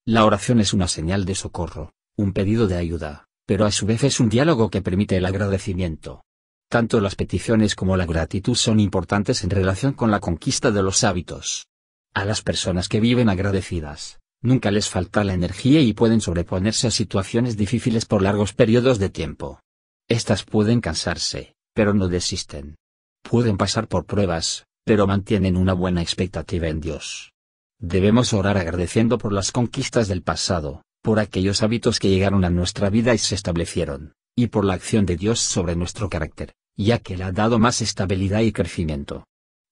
La oración es una señal de socorro, un pedido de ayuda, pero a su vez es un diálogo que permite el agradecimiento. Tanto las peticiones como la gratitud son importantes en relación con la conquista de los hábitos. A las personas que viven agradecidas, nunca les falta la energía y pueden sobreponerse a situaciones difíciles por largos periodos de tiempo. Estas pueden cansarse, pero no desisten. Pueden pasar por pruebas, pero mantienen una buena expectativa en Dios. Debemos orar agradeciendo por las conquistas del pasado, por aquellos hábitos que llegaron a nuestra vida y se establecieron, y por la acción de Dios sobre nuestro carácter, ya que le ha dado más estabilidad y crecimiento.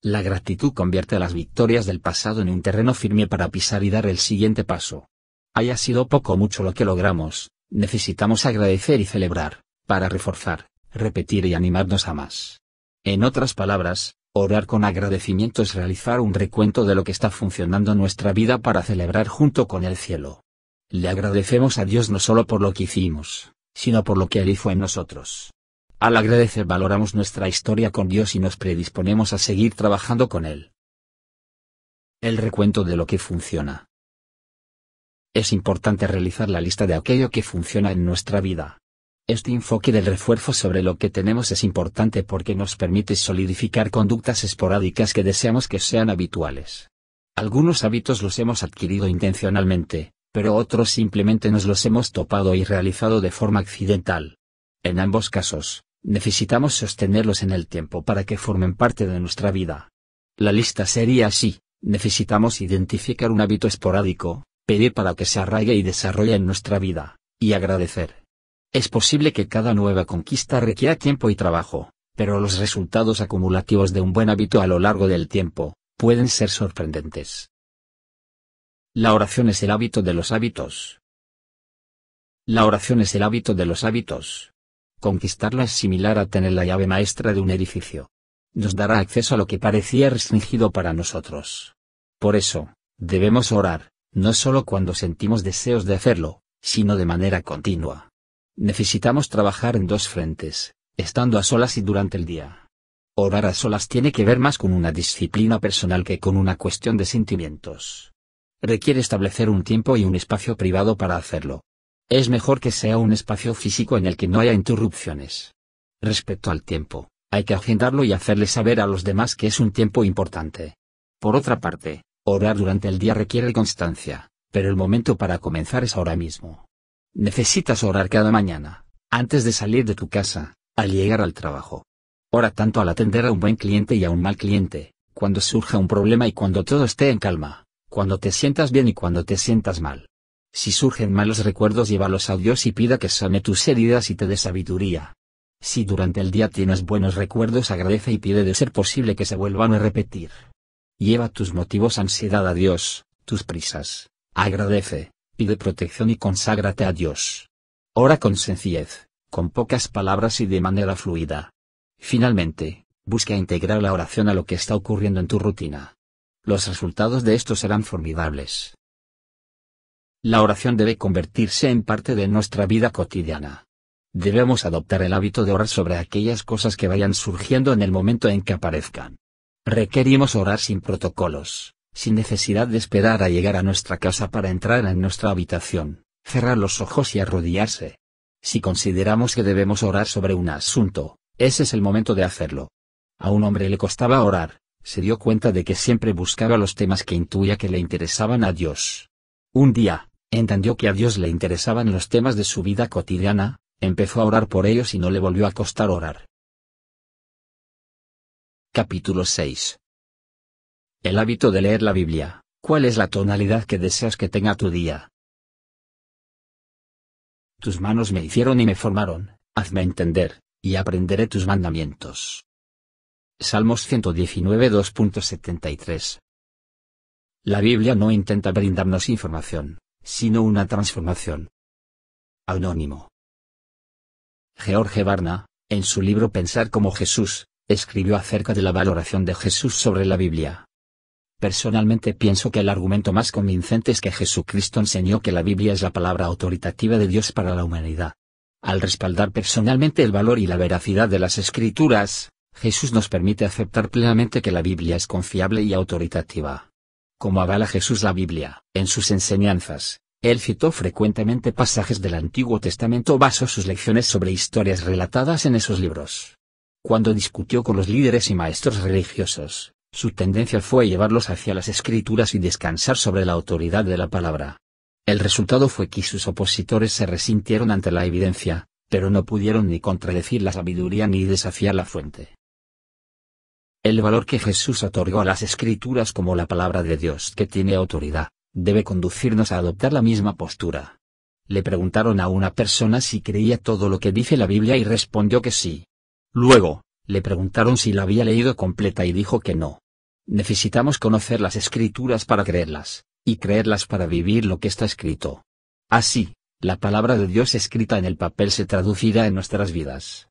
La gratitud convierte las victorias del pasado en un terreno firme para pisar y dar el siguiente paso. Haya sido poco o mucho lo que logramos, necesitamos agradecer y celebrar, para reforzar, repetir y animarnos a más. En otras palabras, orar con agradecimiento es realizar un recuento de lo que está funcionando en nuestra vida para celebrar junto con el cielo. Le agradecemos a Dios no solo por lo que hicimos, sino por lo que Él hizo en nosotros. Al agradecer valoramos nuestra historia con Dios y nos predisponemos a seguir trabajando con Él. El recuento de lo que funciona. Es importante realizar la lista de aquello que funciona en nuestra vida. Este enfoque del refuerzo sobre lo que tenemos es importante porque nos permite solidificar conductas esporádicas que deseamos que sean habituales. Algunos hábitos los hemos adquirido intencionalmente, pero otros simplemente nos los hemos topado y realizado de forma accidental. En ambos casos, Necesitamos sostenerlos en el tiempo para que formen parte de nuestra vida. La lista sería así, necesitamos identificar un hábito esporádico, pedir para que se arraigue y desarrolle en nuestra vida, y agradecer. Es posible que cada nueva conquista requiera tiempo y trabajo, pero los resultados acumulativos de un buen hábito a lo largo del tiempo, pueden ser sorprendentes. La oración es el hábito de los hábitos. La oración es el hábito de los hábitos. Conquistarla es similar a tener la llave maestra de un edificio. Nos dará acceso a lo que parecía restringido para nosotros. Por eso, debemos orar, no solo cuando sentimos deseos de hacerlo, sino de manera continua. Necesitamos trabajar en dos frentes, estando a solas y durante el día. Orar a solas tiene que ver más con una disciplina personal que con una cuestión de sentimientos. Requiere establecer un tiempo y un espacio privado para hacerlo. Es mejor que sea un espacio físico en el que no haya interrupciones. Respecto al tiempo, hay que agendarlo y hacerle saber a los demás que es un tiempo importante. Por otra parte, orar durante el día requiere constancia, pero el momento para comenzar es ahora mismo. Necesitas orar cada mañana, antes de salir de tu casa, al llegar al trabajo. Ora tanto al atender a un buen cliente y a un mal cliente, cuando surja un problema y cuando todo esté en calma, cuando te sientas bien y cuando te sientas mal. Si surgen malos recuerdos llévalos a Dios y pida que sane tus heridas y te dé sabiduría. Si durante el día tienes buenos recuerdos agradece y pide de ser posible que se vuelvan a repetir. Lleva tus motivos ansiedad a Dios, tus prisas, agradece, pide protección y conságrate a Dios. Ora con sencillez, con pocas palabras y de manera fluida. Finalmente, busca integrar la oración a lo que está ocurriendo en tu rutina. Los resultados de esto serán formidables. La oración debe convertirse en parte de nuestra vida cotidiana. Debemos adoptar el hábito de orar sobre aquellas cosas que vayan surgiendo en el momento en que aparezcan. Requerimos orar sin protocolos, sin necesidad de esperar a llegar a nuestra casa para entrar en nuestra habitación, cerrar los ojos y arrodillarse. Si consideramos que debemos orar sobre un asunto, ese es el momento de hacerlo. A un hombre le costaba orar, se dio cuenta de que siempre buscaba los temas que intuía que le interesaban a Dios. Un día, Entendió que a Dios le interesaban los temas de su vida cotidiana, empezó a orar por ellos y no le volvió a costar orar. Capítulo 6 El hábito de leer la Biblia. ¿Cuál es la tonalidad que deseas que tenga tu día? Tus manos me hicieron y me formaron, hazme entender, y aprenderé tus mandamientos. Salmos 119 2.73 La Biblia no intenta brindarnos información, sino una transformación. Anónimo. George Barna, en su libro Pensar como Jesús, escribió acerca de la valoración de Jesús sobre la Biblia. Personalmente pienso que el argumento más convincente es que Jesucristo enseñó que la Biblia es la palabra autoritativa de Dios para la humanidad. Al respaldar personalmente el valor y la veracidad de las escrituras, Jesús nos permite aceptar plenamente que la Biblia es confiable y autoritativa como avala Jesús la Biblia. En sus enseñanzas, él citó frecuentemente pasajes del Antiguo Testamento baso sus lecciones sobre historias relatadas en esos libros. Cuando discutió con los líderes y maestros religiosos, su tendencia fue llevarlos hacia las escrituras y descansar sobre la autoridad de la palabra. El resultado fue que sus opositores se resintieron ante la evidencia, pero no pudieron ni contradecir la sabiduría ni desafiar la fuente. El valor que Jesús otorgó a las escrituras como la palabra de Dios que tiene autoridad, debe conducirnos a adoptar la misma postura. Le preguntaron a una persona si creía todo lo que dice la Biblia y respondió que sí. Luego, le preguntaron si la había leído completa y dijo que no. Necesitamos conocer las escrituras para creerlas, y creerlas para vivir lo que está escrito. Así, la palabra de Dios escrita en el papel se traducirá en nuestras vidas.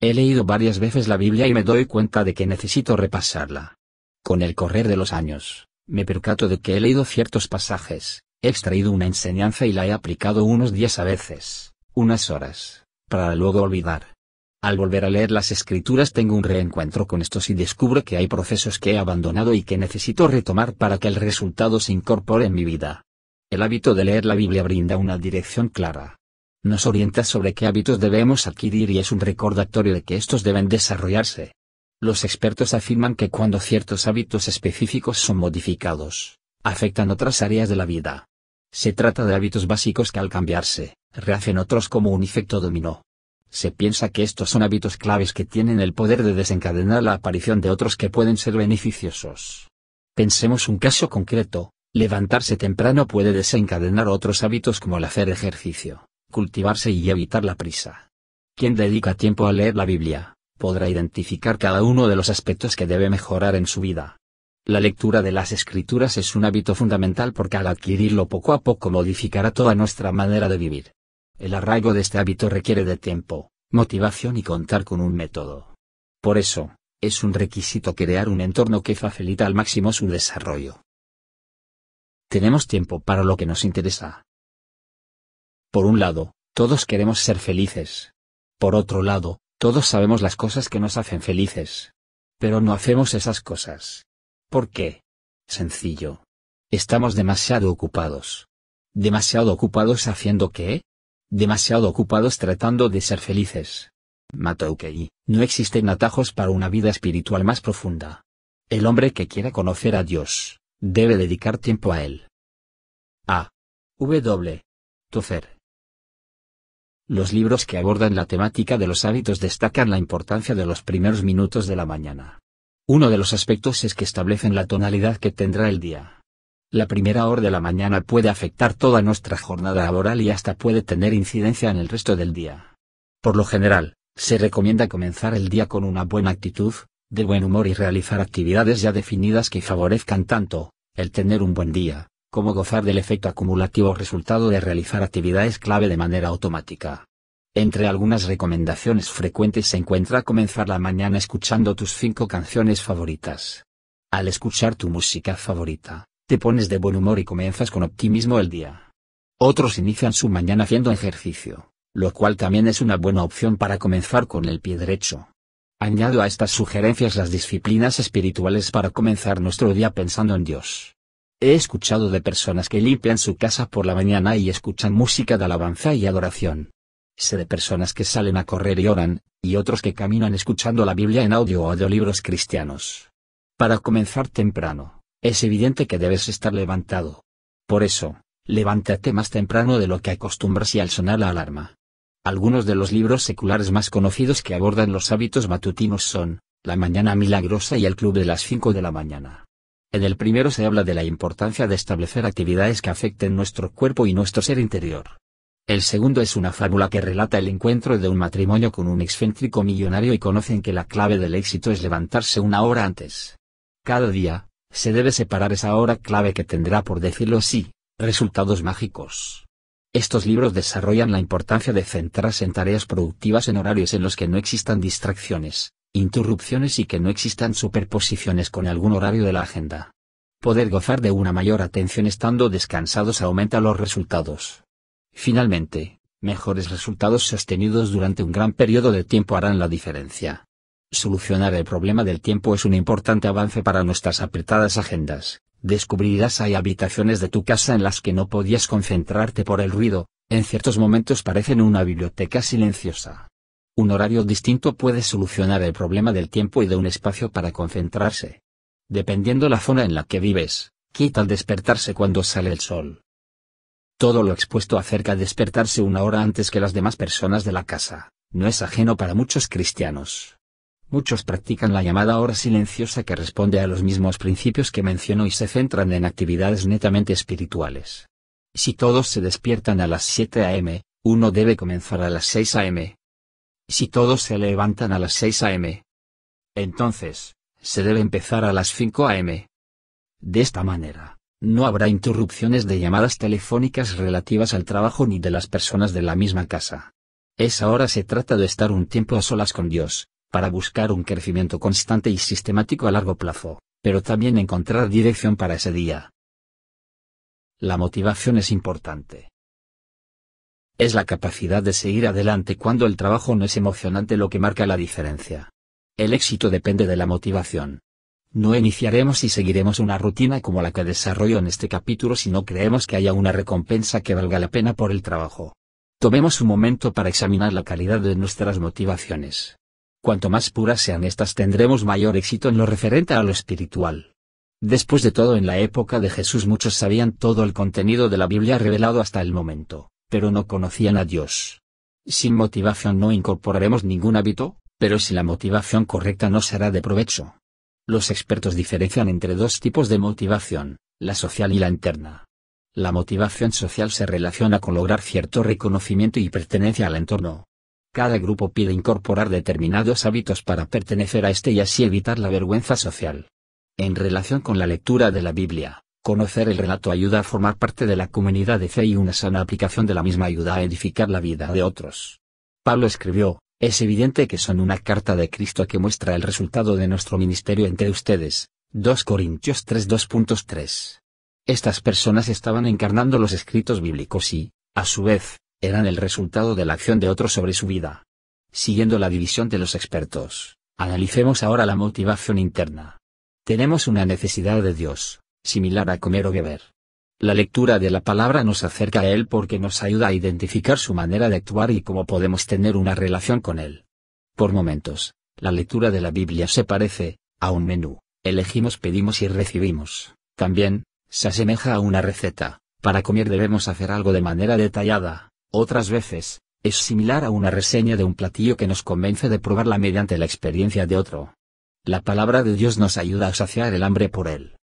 He leído varias veces la Biblia y me doy cuenta de que necesito repasarla. Con el correr de los años, me percato de que he leído ciertos pasajes, he extraído una enseñanza y la he aplicado unos días a veces, unas horas, para luego olvidar. Al volver a leer las escrituras tengo un reencuentro con estos y descubro que hay procesos que he abandonado y que necesito retomar para que el resultado se incorpore en mi vida. El hábito de leer la Biblia brinda una dirección clara, nos orienta sobre qué hábitos debemos adquirir y es un recordatorio de que estos deben desarrollarse. Los expertos afirman que cuando ciertos hábitos específicos son modificados, afectan otras áreas de la vida. Se trata de hábitos básicos que al cambiarse, rehacen otros como un efecto dominó. Se piensa que estos son hábitos claves que tienen el poder de desencadenar la aparición de otros que pueden ser beneficiosos. Pensemos un caso concreto, levantarse temprano puede desencadenar otros hábitos como el hacer ejercicio, cultivarse y evitar la prisa. Quien dedica tiempo a leer la Biblia, podrá identificar cada uno de los aspectos que debe mejorar en su vida. La lectura de las escrituras es un hábito fundamental porque al adquirirlo poco a poco modificará toda nuestra manera de vivir. El arraigo de este hábito requiere de tiempo, motivación y contar con un método. Por eso, es un requisito crear un entorno que facilita al máximo su desarrollo. Tenemos tiempo para lo que nos interesa. Por un lado, todos queremos ser felices. Por otro lado, todos sabemos las cosas que nos hacen felices. Pero no hacemos esas cosas. ¿Por qué? Sencillo. Estamos demasiado ocupados. Demasiado ocupados haciendo qué? Demasiado ocupados tratando de ser felices. Matoukei, no existen atajos para una vida espiritual más profunda. El hombre que quiera conocer a Dios, debe dedicar tiempo a él. A. W. Tofer. Los libros que abordan la temática de los hábitos destacan la importancia de los primeros minutos de la mañana. Uno de los aspectos es que establecen la tonalidad que tendrá el día. La primera hora de la mañana puede afectar toda nuestra jornada laboral y hasta puede tener incidencia en el resto del día. Por lo general, se recomienda comenzar el día con una buena actitud, de buen humor y realizar actividades ya definidas que favorezcan tanto, el tener un buen día, cómo gozar del efecto acumulativo resultado de realizar actividades clave de manera automática. Entre algunas recomendaciones frecuentes se encuentra comenzar la mañana escuchando tus cinco canciones favoritas. Al escuchar tu música favorita, te pones de buen humor y comienzas con optimismo el día. Otros inician su mañana haciendo ejercicio, lo cual también es una buena opción para comenzar con el pie derecho. Añado a estas sugerencias las disciplinas espirituales para comenzar nuestro día pensando en Dios. He escuchado de personas que limpian su casa por la mañana y escuchan música de alabanza y adoración. Sé de personas que salen a correr y oran, y otros que caminan escuchando la Biblia en audio o audiolibros cristianos. Para comenzar temprano, es evidente que debes estar levantado. Por eso, levántate más temprano de lo que acostumbras y al sonar la alarma. Algunos de los libros seculares más conocidos que abordan los hábitos matutinos son, La Mañana Milagrosa y El Club de las 5 de la Mañana. En el primero se habla de la importancia de establecer actividades que afecten nuestro cuerpo y nuestro ser interior. El segundo es una fábula que relata el encuentro de un matrimonio con un excéntrico millonario y conocen que la clave del éxito es levantarse una hora antes. Cada día, se debe separar esa hora clave que tendrá, por decirlo así, resultados mágicos. Estos libros desarrollan la importancia de centrarse en tareas productivas en horarios en los que no existan distracciones, interrupciones y que no existan superposiciones con algún horario de la agenda. Poder gozar de una mayor atención estando descansados aumenta los resultados. Finalmente, mejores resultados sostenidos durante un gran periodo de tiempo harán la diferencia. Solucionar el problema del tiempo es un importante avance para nuestras apretadas agendas. Descubrirás hay habitaciones de tu casa en las que no podías concentrarte por el ruido, en ciertos momentos parecen una biblioteca silenciosa. Un horario distinto puede solucionar el problema del tiempo y de un espacio para concentrarse. Dependiendo la zona en la que vives, quita al despertarse cuando sale el sol? Todo lo expuesto acerca de despertarse una hora antes que las demás personas de la casa, no es ajeno para muchos cristianos. Muchos practican la llamada hora silenciosa que responde a los mismos principios que menciono y se centran en actividades netamente espirituales. Si todos se despiertan a las 7 a.m., uno debe comenzar a las 6 a.m., si todos se levantan a las 6 a.m. Entonces, se debe empezar a las 5 a.m. De esta manera, no habrá interrupciones de llamadas telefónicas relativas al trabajo ni de las personas de la misma casa. Es ahora se trata de estar un tiempo a solas con Dios, para buscar un crecimiento constante y sistemático a largo plazo, pero también encontrar dirección para ese día. La motivación es importante. Es la capacidad de seguir adelante cuando el trabajo no es emocionante lo que marca la diferencia. El éxito depende de la motivación. No iniciaremos y seguiremos una rutina como la que desarrollo en este capítulo si no creemos que haya una recompensa que valga la pena por el trabajo. Tomemos un momento para examinar la calidad de nuestras motivaciones. Cuanto más puras sean estas tendremos mayor éxito en lo referente a lo espiritual. Después de todo en la época de Jesús muchos sabían todo el contenido de la Biblia revelado hasta el momento pero no conocían a Dios. Sin motivación no incorporaremos ningún hábito, pero si la motivación correcta no será de provecho. Los expertos diferencian entre dos tipos de motivación, la social y la interna. La motivación social se relaciona con lograr cierto reconocimiento y pertenencia al entorno. Cada grupo pide incorporar determinados hábitos para pertenecer a este y así evitar la vergüenza social. En relación con la lectura de la Biblia, Conocer el relato ayuda a formar parte de la comunidad de fe y una sana aplicación de la misma ayuda a edificar la vida de otros. Pablo escribió, es evidente que son una carta de Cristo que muestra el resultado de nuestro ministerio entre ustedes. 2 Corintios 3 Estas personas estaban encarnando los escritos bíblicos y, a su vez, eran el resultado de la acción de otros sobre su vida. Siguiendo la división de los expertos, analicemos ahora la motivación interna. Tenemos una necesidad de Dios, similar a comer o beber. La lectura de la palabra nos acerca a Él porque nos ayuda a identificar su manera de actuar y cómo podemos tener una relación con Él. Por momentos, la lectura de la Biblia se parece, a un menú, elegimos, pedimos y recibimos. También, se asemeja a una receta, para comer debemos hacer algo de manera detallada, otras veces, es similar a una reseña de un platillo que nos convence de probarla mediante la experiencia de otro. La palabra de Dios nos ayuda a saciar el hambre por Él.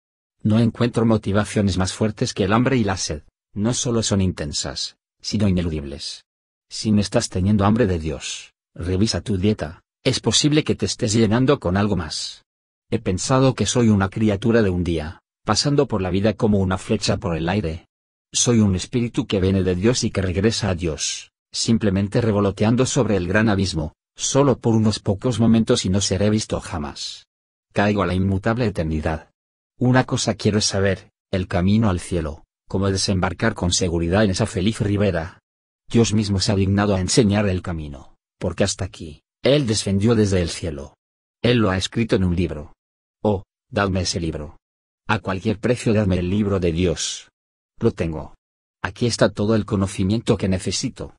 No encuentro motivaciones más fuertes que el hambre y la sed. No solo son intensas, sino ineludibles. Si no estás teniendo hambre de Dios, revisa tu dieta, es posible que te estés llenando con algo más. He pensado que soy una criatura de un día, pasando por la vida como una flecha por el aire. Soy un espíritu que viene de Dios y que regresa a Dios, simplemente revoloteando sobre el gran abismo, solo por unos pocos momentos y no seré visto jamás. Caigo a la inmutable eternidad. Una cosa quiero saber, el camino al cielo, cómo desembarcar con seguridad en esa feliz ribera. Dios mismo se ha dignado a enseñar el camino, porque hasta aquí, Él descendió desde el cielo. Él lo ha escrito en un libro. Oh, dadme ese libro. A cualquier precio dadme el libro de Dios. Lo tengo. Aquí está todo el conocimiento que necesito.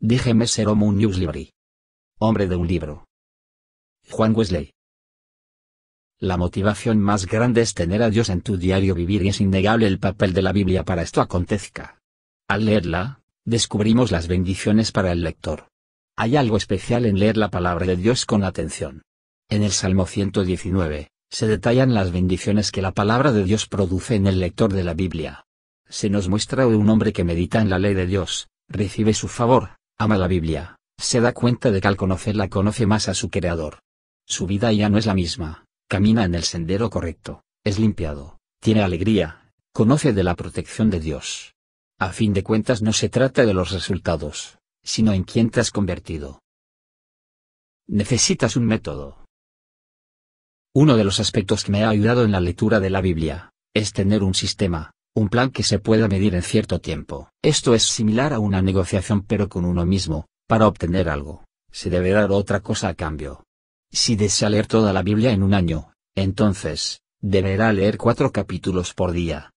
Déjeme ser un Hombre de un libro. Juan Wesley. La motivación más grande es tener a Dios en tu diario vivir y es innegable el papel de la Biblia para esto acontezca. Al leerla, descubrimos las bendiciones para el lector. Hay algo especial en leer la palabra de Dios con atención. En el Salmo 119, se detallan las bendiciones que la palabra de Dios produce en el lector de la Biblia. Se nos muestra un hombre que medita en la ley de Dios, recibe su favor, ama la Biblia, se da cuenta de que al conocerla conoce más a su Creador. Su vida ya no es la misma camina en el sendero correcto, es limpiado, tiene alegría, conoce de la protección de Dios. A fin de cuentas no se trata de los resultados, sino en quién te has convertido. Necesitas un método. Uno de los aspectos que me ha ayudado en la lectura de la Biblia, es tener un sistema, un plan que se pueda medir en cierto tiempo. Esto es similar a una negociación pero con uno mismo, para obtener algo, se debe dar otra cosa a cambio. Si desea leer toda la Biblia en un año, entonces, deberá leer cuatro capítulos por día.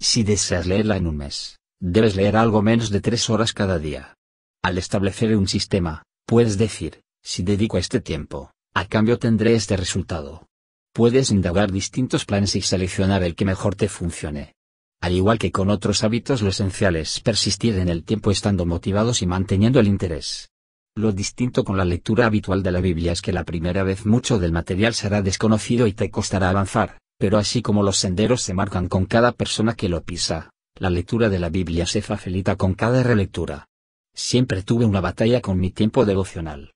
Si deseas leerla en un mes, debes leer algo menos de tres horas cada día. Al establecer un sistema, puedes decir, si dedico este tiempo, a cambio tendré este resultado. Puedes indagar distintos planes y seleccionar el que mejor te funcione. Al igual que con otros hábitos, lo esencial es persistir en el tiempo estando motivados y manteniendo el interés. Lo distinto con la lectura habitual de la Biblia es que la primera vez mucho del material será desconocido y te costará avanzar, pero así como los senderos se marcan con cada persona que lo pisa, la lectura de la Biblia se facilita con cada relectura. Siempre tuve una batalla con mi tiempo devocional.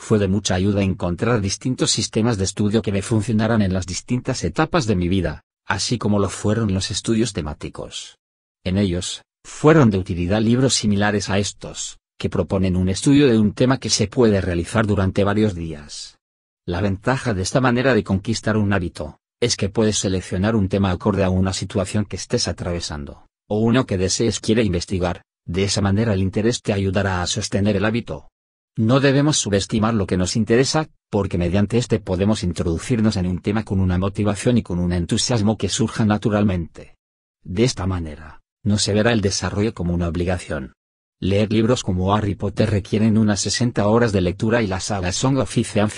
Fue de mucha ayuda encontrar distintos sistemas de estudio que me funcionaran en las distintas etapas de mi vida, así como lo fueron los estudios temáticos. En ellos, fueron de utilidad libros similares a estos, que proponen un estudio de un tema que se puede realizar durante varios días. La ventaja de esta manera de conquistar un hábito, es que puedes seleccionar un tema acorde a una situación que estés atravesando, o uno que desees quiere investigar, de esa manera el interés te ayudará a sostener el hábito. No debemos subestimar lo que nos interesa, porque mediante este podemos introducirnos en un tema con una motivación y con un entusiasmo que surja naturalmente. De esta manera, no se verá el desarrollo como una obligación, Leer libros como Harry Potter requieren unas 60 horas de lectura y la saga Song of Ice and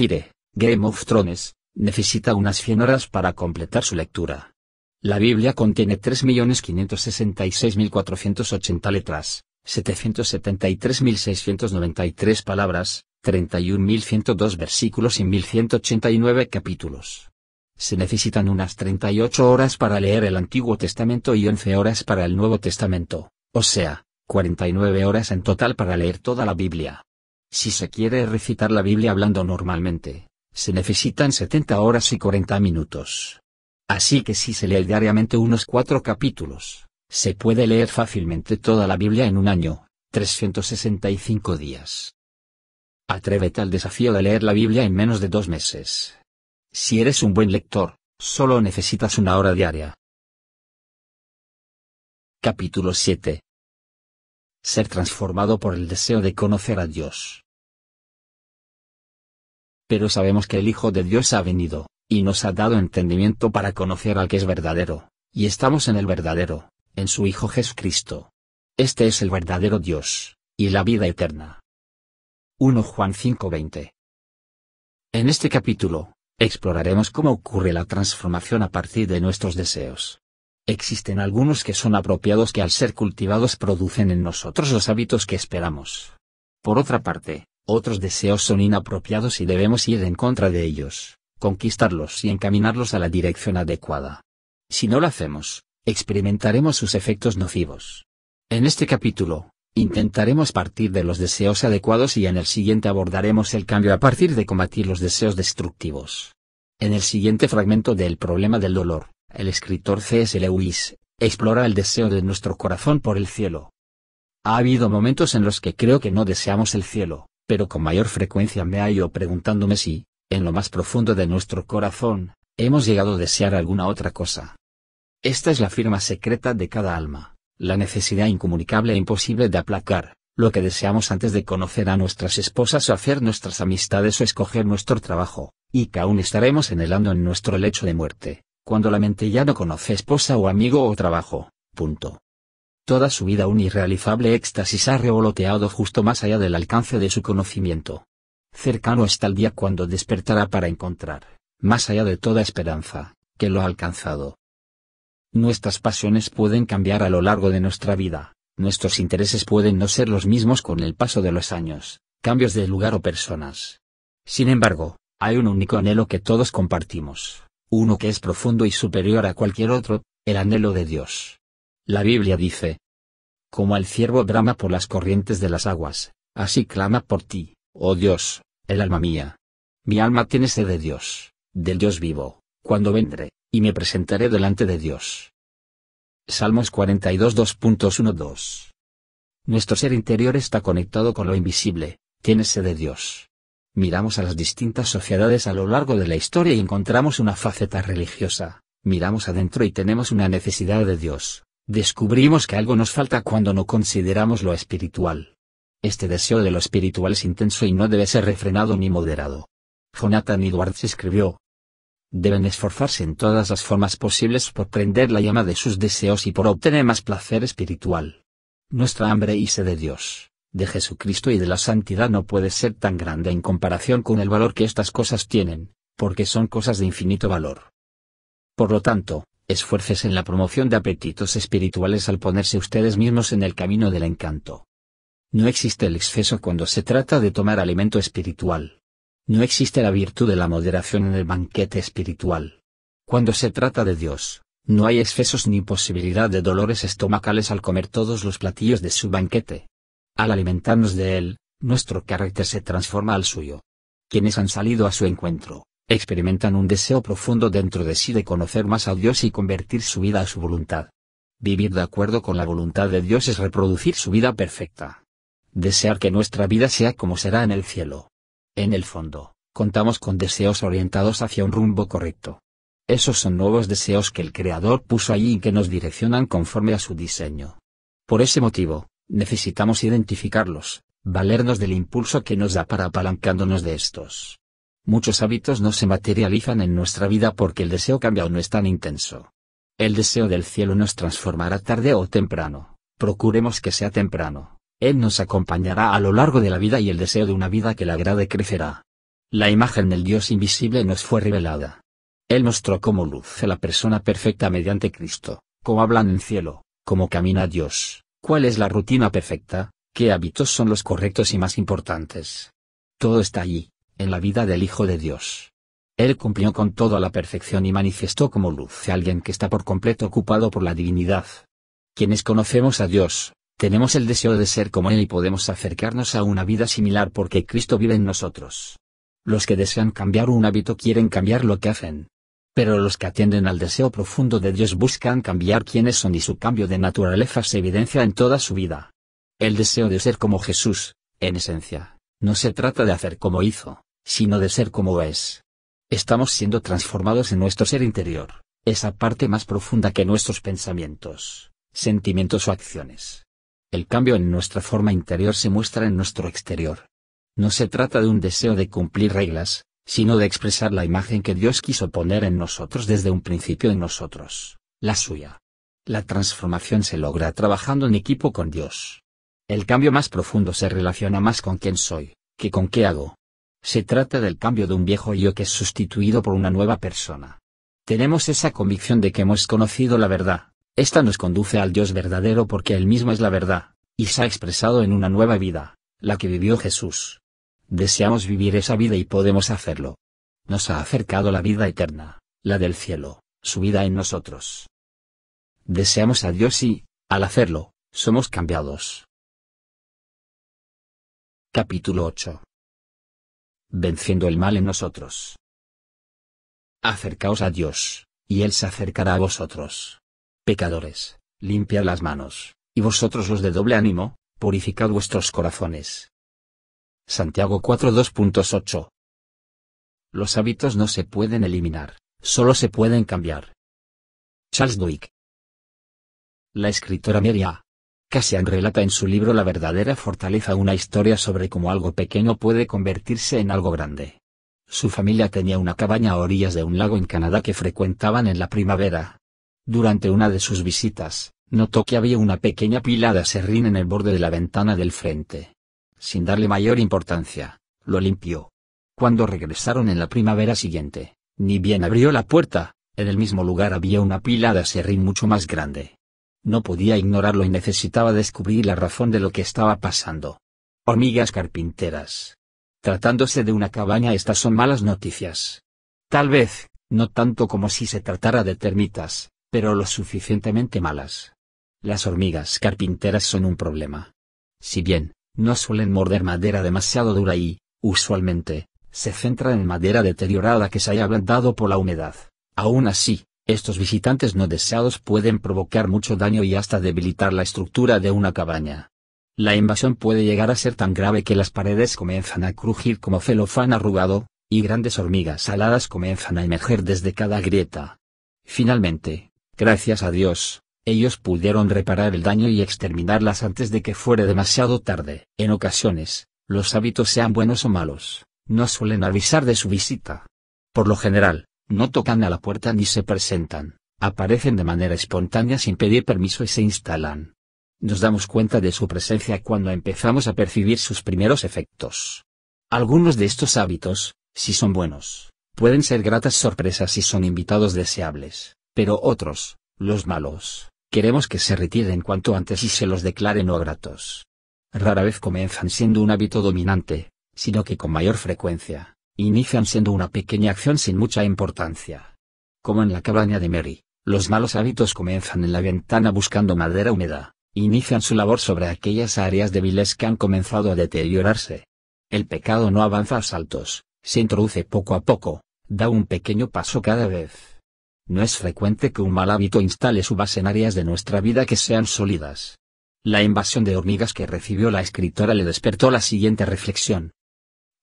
Game of Thrones, necesita unas 100 horas para completar su lectura. La Biblia contiene 3.566.480 letras, 773.693 palabras, 31.102 versículos y 1.189 capítulos. Se necesitan unas 38 horas para leer el Antiguo Testamento y 11 horas para el Nuevo Testamento, o sea, 49 horas en total para leer toda la Biblia. Si se quiere recitar la Biblia hablando normalmente, se necesitan 70 horas y 40 minutos. Así que si se lee diariamente unos cuatro capítulos, se puede leer fácilmente toda la Biblia en un año, 365 días. Atrévete al desafío de leer la Biblia en menos de dos meses. Si eres un buen lector, solo necesitas una hora diaria. Capítulo 7 ser transformado por el deseo de conocer a Dios. Pero sabemos que el Hijo de Dios ha venido, y nos ha dado entendimiento para conocer al que es verdadero, y estamos en el verdadero, en su Hijo Jesucristo. Este es el verdadero Dios, y la vida eterna. 1 Juan 5:20 En este capítulo, exploraremos cómo ocurre la transformación a partir de nuestros deseos. Existen algunos que son apropiados que al ser cultivados producen en nosotros los hábitos que esperamos. Por otra parte, otros deseos son inapropiados y debemos ir en contra de ellos, conquistarlos y encaminarlos a la dirección adecuada. Si no lo hacemos, experimentaremos sus efectos nocivos. En este capítulo, intentaremos partir de los deseos adecuados y en el siguiente abordaremos el cambio a partir de combatir los deseos destructivos. En el siguiente fragmento del problema del dolor, el escritor C.S. Lewis, explora el deseo de nuestro corazón por el cielo. Ha habido momentos en los que creo que no deseamos el cielo, pero con mayor frecuencia me hallo preguntándome si, en lo más profundo de nuestro corazón, hemos llegado a desear alguna otra cosa. Esta es la firma secreta de cada alma, la necesidad incomunicable e imposible de aplacar, lo que deseamos antes de conocer a nuestras esposas o hacer nuestras amistades o escoger nuestro trabajo, y que aún estaremos anhelando en nuestro lecho de muerte, cuando la mente ya no conoce esposa o amigo o trabajo, punto. Toda su vida un irrealizable éxtasis ha revoloteado justo más allá del alcance de su conocimiento. Cercano está el día cuando despertará para encontrar, más allá de toda esperanza, que lo ha alcanzado. Nuestras pasiones pueden cambiar a lo largo de nuestra vida, nuestros intereses pueden no ser los mismos con el paso de los años, cambios de lugar o personas. Sin embargo, hay un único anhelo que todos compartimos, uno que es profundo y superior a cualquier otro, el anhelo de Dios. La Biblia dice, como el ciervo brama por las corrientes de las aguas, así clama por ti, oh Dios, el alma mía. Mi alma tiene sed de Dios, del Dios vivo, cuando vendré, y me presentaré delante de Dios. Salmos 42 Nuestro ser interior está conectado con lo invisible, tiene sed de Dios. Miramos a las distintas sociedades a lo largo de la historia y encontramos una faceta religiosa, miramos adentro y tenemos una necesidad de Dios, descubrimos que algo nos falta cuando no consideramos lo espiritual. Este deseo de lo espiritual es intenso y no debe ser refrenado ni moderado. Jonathan Edwards escribió, Deben esforzarse en todas las formas posibles por prender la llama de sus deseos y por obtener más placer espiritual. Nuestra hambre y sed de Dios, de Jesucristo y de la santidad no puede ser tan grande en comparación con el valor que estas cosas tienen, porque son cosas de infinito valor. Por lo tanto, esfuerces en la promoción de apetitos espirituales al ponerse ustedes mismos en el camino del encanto. No existe el exceso cuando se trata de tomar alimento espiritual. No existe la virtud de la moderación en el banquete espiritual. Cuando se trata de Dios, no hay excesos ni posibilidad de dolores estomacales al comer todos los platillos de su banquete. Al alimentarnos de Él, nuestro carácter se transforma al suyo. Quienes han salido a su encuentro, experimentan un deseo profundo dentro de sí de conocer más a Dios y convertir su vida a su voluntad. Vivir de acuerdo con la voluntad de Dios es reproducir su vida perfecta. Desear que nuestra vida sea como será en el cielo. En el fondo, contamos con deseos orientados hacia un rumbo correcto. Esos son nuevos deseos que el Creador puso allí y que nos direccionan conforme a su diseño. Por ese motivo, Necesitamos identificarlos, valernos del impulso que nos da para apalancándonos de estos. Muchos hábitos no se materializan en nuestra vida porque el deseo cambia o no es tan intenso. El deseo del cielo nos transformará tarde o temprano, procuremos que sea temprano. Él nos acompañará a lo largo de la vida y el deseo de una vida que le agrade crecerá. La imagen del Dios invisible nos fue revelada. Él mostró como luz a la persona perfecta mediante Cristo, cómo hablan en cielo, cómo camina Dios. ¿Cuál es la rutina perfecta? ¿Qué hábitos son los correctos y más importantes? Todo está allí, en la vida del Hijo de Dios. Él cumplió con todo a la perfección y manifestó como luz a alguien que está por completo ocupado por la divinidad. Quienes conocemos a Dios, tenemos el deseo de ser como Él y podemos acercarnos a una vida similar porque Cristo vive en nosotros. Los que desean cambiar un hábito quieren cambiar lo que hacen, pero los que atienden al deseo profundo de Dios buscan cambiar quiénes son y su cambio de naturaleza se evidencia en toda su vida. El deseo de ser como Jesús, en esencia, no se trata de hacer como hizo, sino de ser como es. Estamos siendo transformados en nuestro ser interior, esa parte más profunda que nuestros pensamientos, sentimientos o acciones. El cambio en nuestra forma interior se muestra en nuestro exterior. No se trata de un deseo de cumplir reglas, sino de expresar la imagen que Dios quiso poner en nosotros desde un principio en nosotros, la suya. La transformación se logra trabajando en equipo con Dios. El cambio más profundo se relaciona más con quién soy, que con qué hago. Se trata del cambio de un viejo yo que es sustituido por una nueva persona. Tenemos esa convicción de que hemos conocido la verdad, esta nos conduce al Dios verdadero porque Él mismo es la verdad, y se ha expresado en una nueva vida, la que vivió Jesús. Deseamos vivir esa vida y podemos hacerlo. Nos ha acercado la vida eterna, la del cielo, su vida en nosotros. Deseamos a Dios y, al hacerlo, somos cambiados. Capítulo 8. Venciendo el mal en nosotros. Acercaos a Dios, y Él se acercará a vosotros. Pecadores, limpiad las manos, y vosotros los de doble ánimo, purificad vuestros corazones, Santiago 4 Los hábitos no se pueden eliminar, solo se pueden cambiar. Charles Duick. La escritora Miriam. Cassian relata en su libro La verdadera fortaleza una historia sobre cómo algo pequeño puede convertirse en algo grande. Su familia tenía una cabaña a orillas de un lago en Canadá que frecuentaban en la primavera. Durante una de sus visitas, notó que había una pequeña pila de aserrín en el borde de la ventana del frente sin darle mayor importancia, lo limpió. Cuando regresaron en la primavera siguiente, ni bien abrió la puerta, en el mismo lugar había una pila de aserrín mucho más grande. No podía ignorarlo y necesitaba descubrir la razón de lo que estaba pasando. Hormigas carpinteras. Tratándose de una cabaña estas son malas noticias. Tal vez, no tanto como si se tratara de termitas, pero lo suficientemente malas. Las hormigas carpinteras son un problema. Si bien, no suelen morder madera demasiado dura y, usualmente, se centran en madera deteriorada que se haya ablandado por la humedad. Aún así, estos visitantes no deseados pueden provocar mucho daño y hasta debilitar la estructura de una cabaña. La invasión puede llegar a ser tan grave que las paredes comienzan a crujir como celofán arrugado, y grandes hormigas aladas comienzan a emerger desde cada grieta. Finalmente, gracias a Dios, ellos pudieron reparar el daño y exterminarlas antes de que fuera demasiado tarde. En ocasiones, los hábitos sean buenos o malos, no suelen avisar de su visita. Por lo general, no tocan a la puerta ni se presentan, aparecen de manera espontánea sin pedir permiso y se instalan. Nos damos cuenta de su presencia cuando empezamos a percibir sus primeros efectos. Algunos de estos hábitos, si son buenos, pueden ser gratas sorpresas y son invitados deseables, pero otros, los malos, Queremos que se retiren cuanto antes y se los declaren no gratos. Rara vez comienzan siendo un hábito dominante, sino que con mayor frecuencia, inician siendo una pequeña acción sin mucha importancia. Como en la cabaña de Mary, los malos hábitos comienzan en la ventana buscando madera húmeda, inician su labor sobre aquellas áreas débiles que han comenzado a deteriorarse. El pecado no avanza a saltos, se introduce poco a poco, da un pequeño paso cada vez. No es frecuente que un mal hábito instale su base en áreas de nuestra vida que sean sólidas. La invasión de hormigas que recibió la escritora le despertó la siguiente reflexión.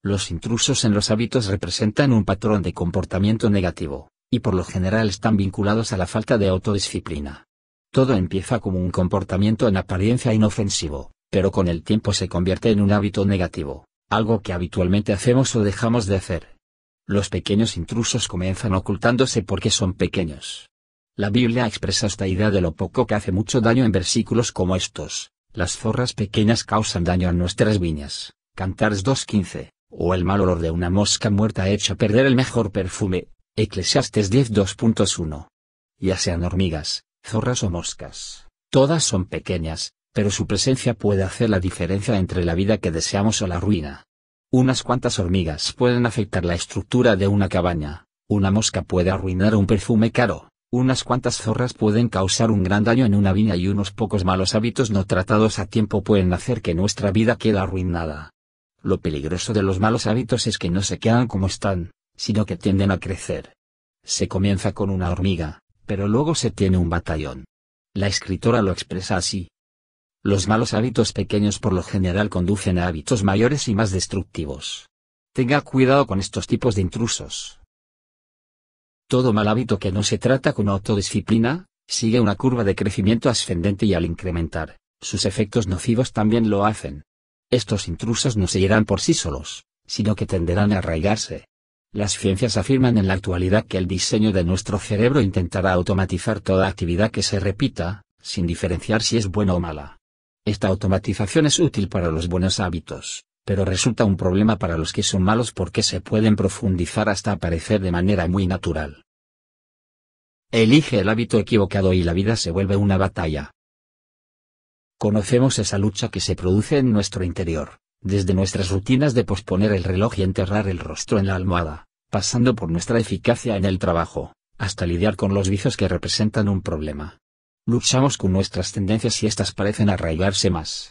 Los intrusos en los hábitos representan un patrón de comportamiento negativo, y por lo general están vinculados a la falta de autodisciplina. Todo empieza como un comportamiento en apariencia inofensivo, pero con el tiempo se convierte en un hábito negativo, algo que habitualmente hacemos o dejamos de hacer. Los pequeños intrusos comienzan ocultándose porque son pequeños. La Biblia expresa esta idea de lo poco que hace mucho daño en versículos como estos. Las zorras pequeñas causan daño a nuestras viñas. Cantares 2.15. O el mal olor de una mosca muerta ha hecho perder el mejor perfume. Eclesiastes 10.2.1. Ya sean hormigas, zorras o moscas. Todas son pequeñas, pero su presencia puede hacer la diferencia entre la vida que deseamos o la ruina. Unas cuantas hormigas pueden afectar la estructura de una cabaña, una mosca puede arruinar un perfume caro, unas cuantas zorras pueden causar un gran daño en una viña y unos pocos malos hábitos no tratados a tiempo pueden hacer que nuestra vida quede arruinada. Lo peligroso de los malos hábitos es que no se quedan como están, sino que tienden a crecer. Se comienza con una hormiga, pero luego se tiene un batallón. La escritora lo expresa así, los malos hábitos pequeños por lo general conducen a hábitos mayores y más destructivos. Tenga cuidado con estos tipos de intrusos. Todo mal hábito que no se trata con autodisciplina, sigue una curva de crecimiento ascendente y al incrementar, sus efectos nocivos también lo hacen. Estos intrusos no se irán por sí solos, sino que tenderán a arraigarse. Las ciencias afirman en la actualidad que el diseño de nuestro cerebro intentará automatizar toda actividad que se repita, sin diferenciar si es buena o mala. Esta automatización es útil para los buenos hábitos, pero resulta un problema para los que son malos porque se pueden profundizar hasta aparecer de manera muy natural. Elige el hábito equivocado y la vida se vuelve una batalla. Conocemos esa lucha que se produce en nuestro interior, desde nuestras rutinas de posponer el reloj y enterrar el rostro en la almohada, pasando por nuestra eficacia en el trabajo, hasta lidiar con los vicios que representan un problema. Luchamos con nuestras tendencias y estas parecen arraigarse más.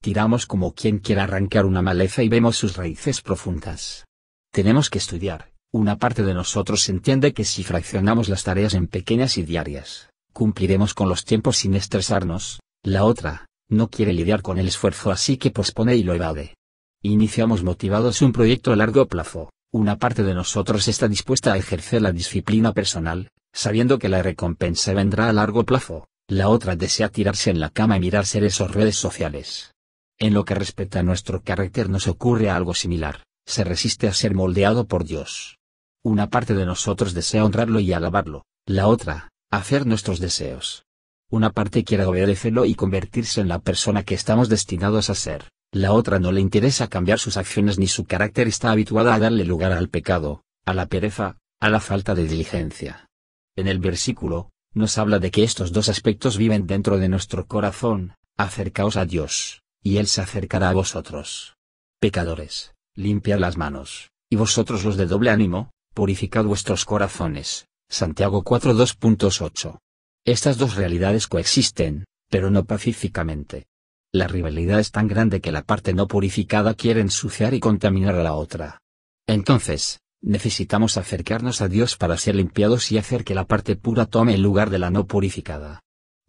Tiramos como quien quiera arrancar una maleza y vemos sus raíces profundas. Tenemos que estudiar. Una parte de nosotros entiende que si fraccionamos las tareas en pequeñas y diarias, cumpliremos con los tiempos sin estresarnos, la otra, no quiere lidiar con el esfuerzo así que pospone y lo evade. Iniciamos motivados un proyecto a largo plazo, una parte de nosotros está dispuesta a ejercer la disciplina personal, sabiendo que la recompensa vendrá a largo plazo, la otra desea tirarse en la cama y mirar ser esas redes sociales. En lo que respecta a nuestro carácter nos ocurre algo similar, se resiste a ser moldeado por Dios. Una parte de nosotros desea honrarlo y alabarlo, la otra, hacer nuestros deseos. Una parte quiere obedecerlo y convertirse en la persona que estamos destinados a ser, la otra no le interesa cambiar sus acciones ni su carácter está habituada a darle lugar al pecado, a la pereza, a la falta de diligencia. En el versículo, nos habla de que estos dos aspectos viven dentro de nuestro corazón, acercaos a Dios, y Él se acercará a vosotros. Pecadores, limpiad las manos, y vosotros los de doble ánimo, purificad vuestros corazones. Santiago 4.2.8. Estas dos realidades coexisten, pero no pacíficamente. La rivalidad es tan grande que la parte no purificada quiere ensuciar y contaminar a la otra. Entonces, Necesitamos acercarnos a Dios para ser limpiados y hacer que la parte pura tome el lugar de la no purificada.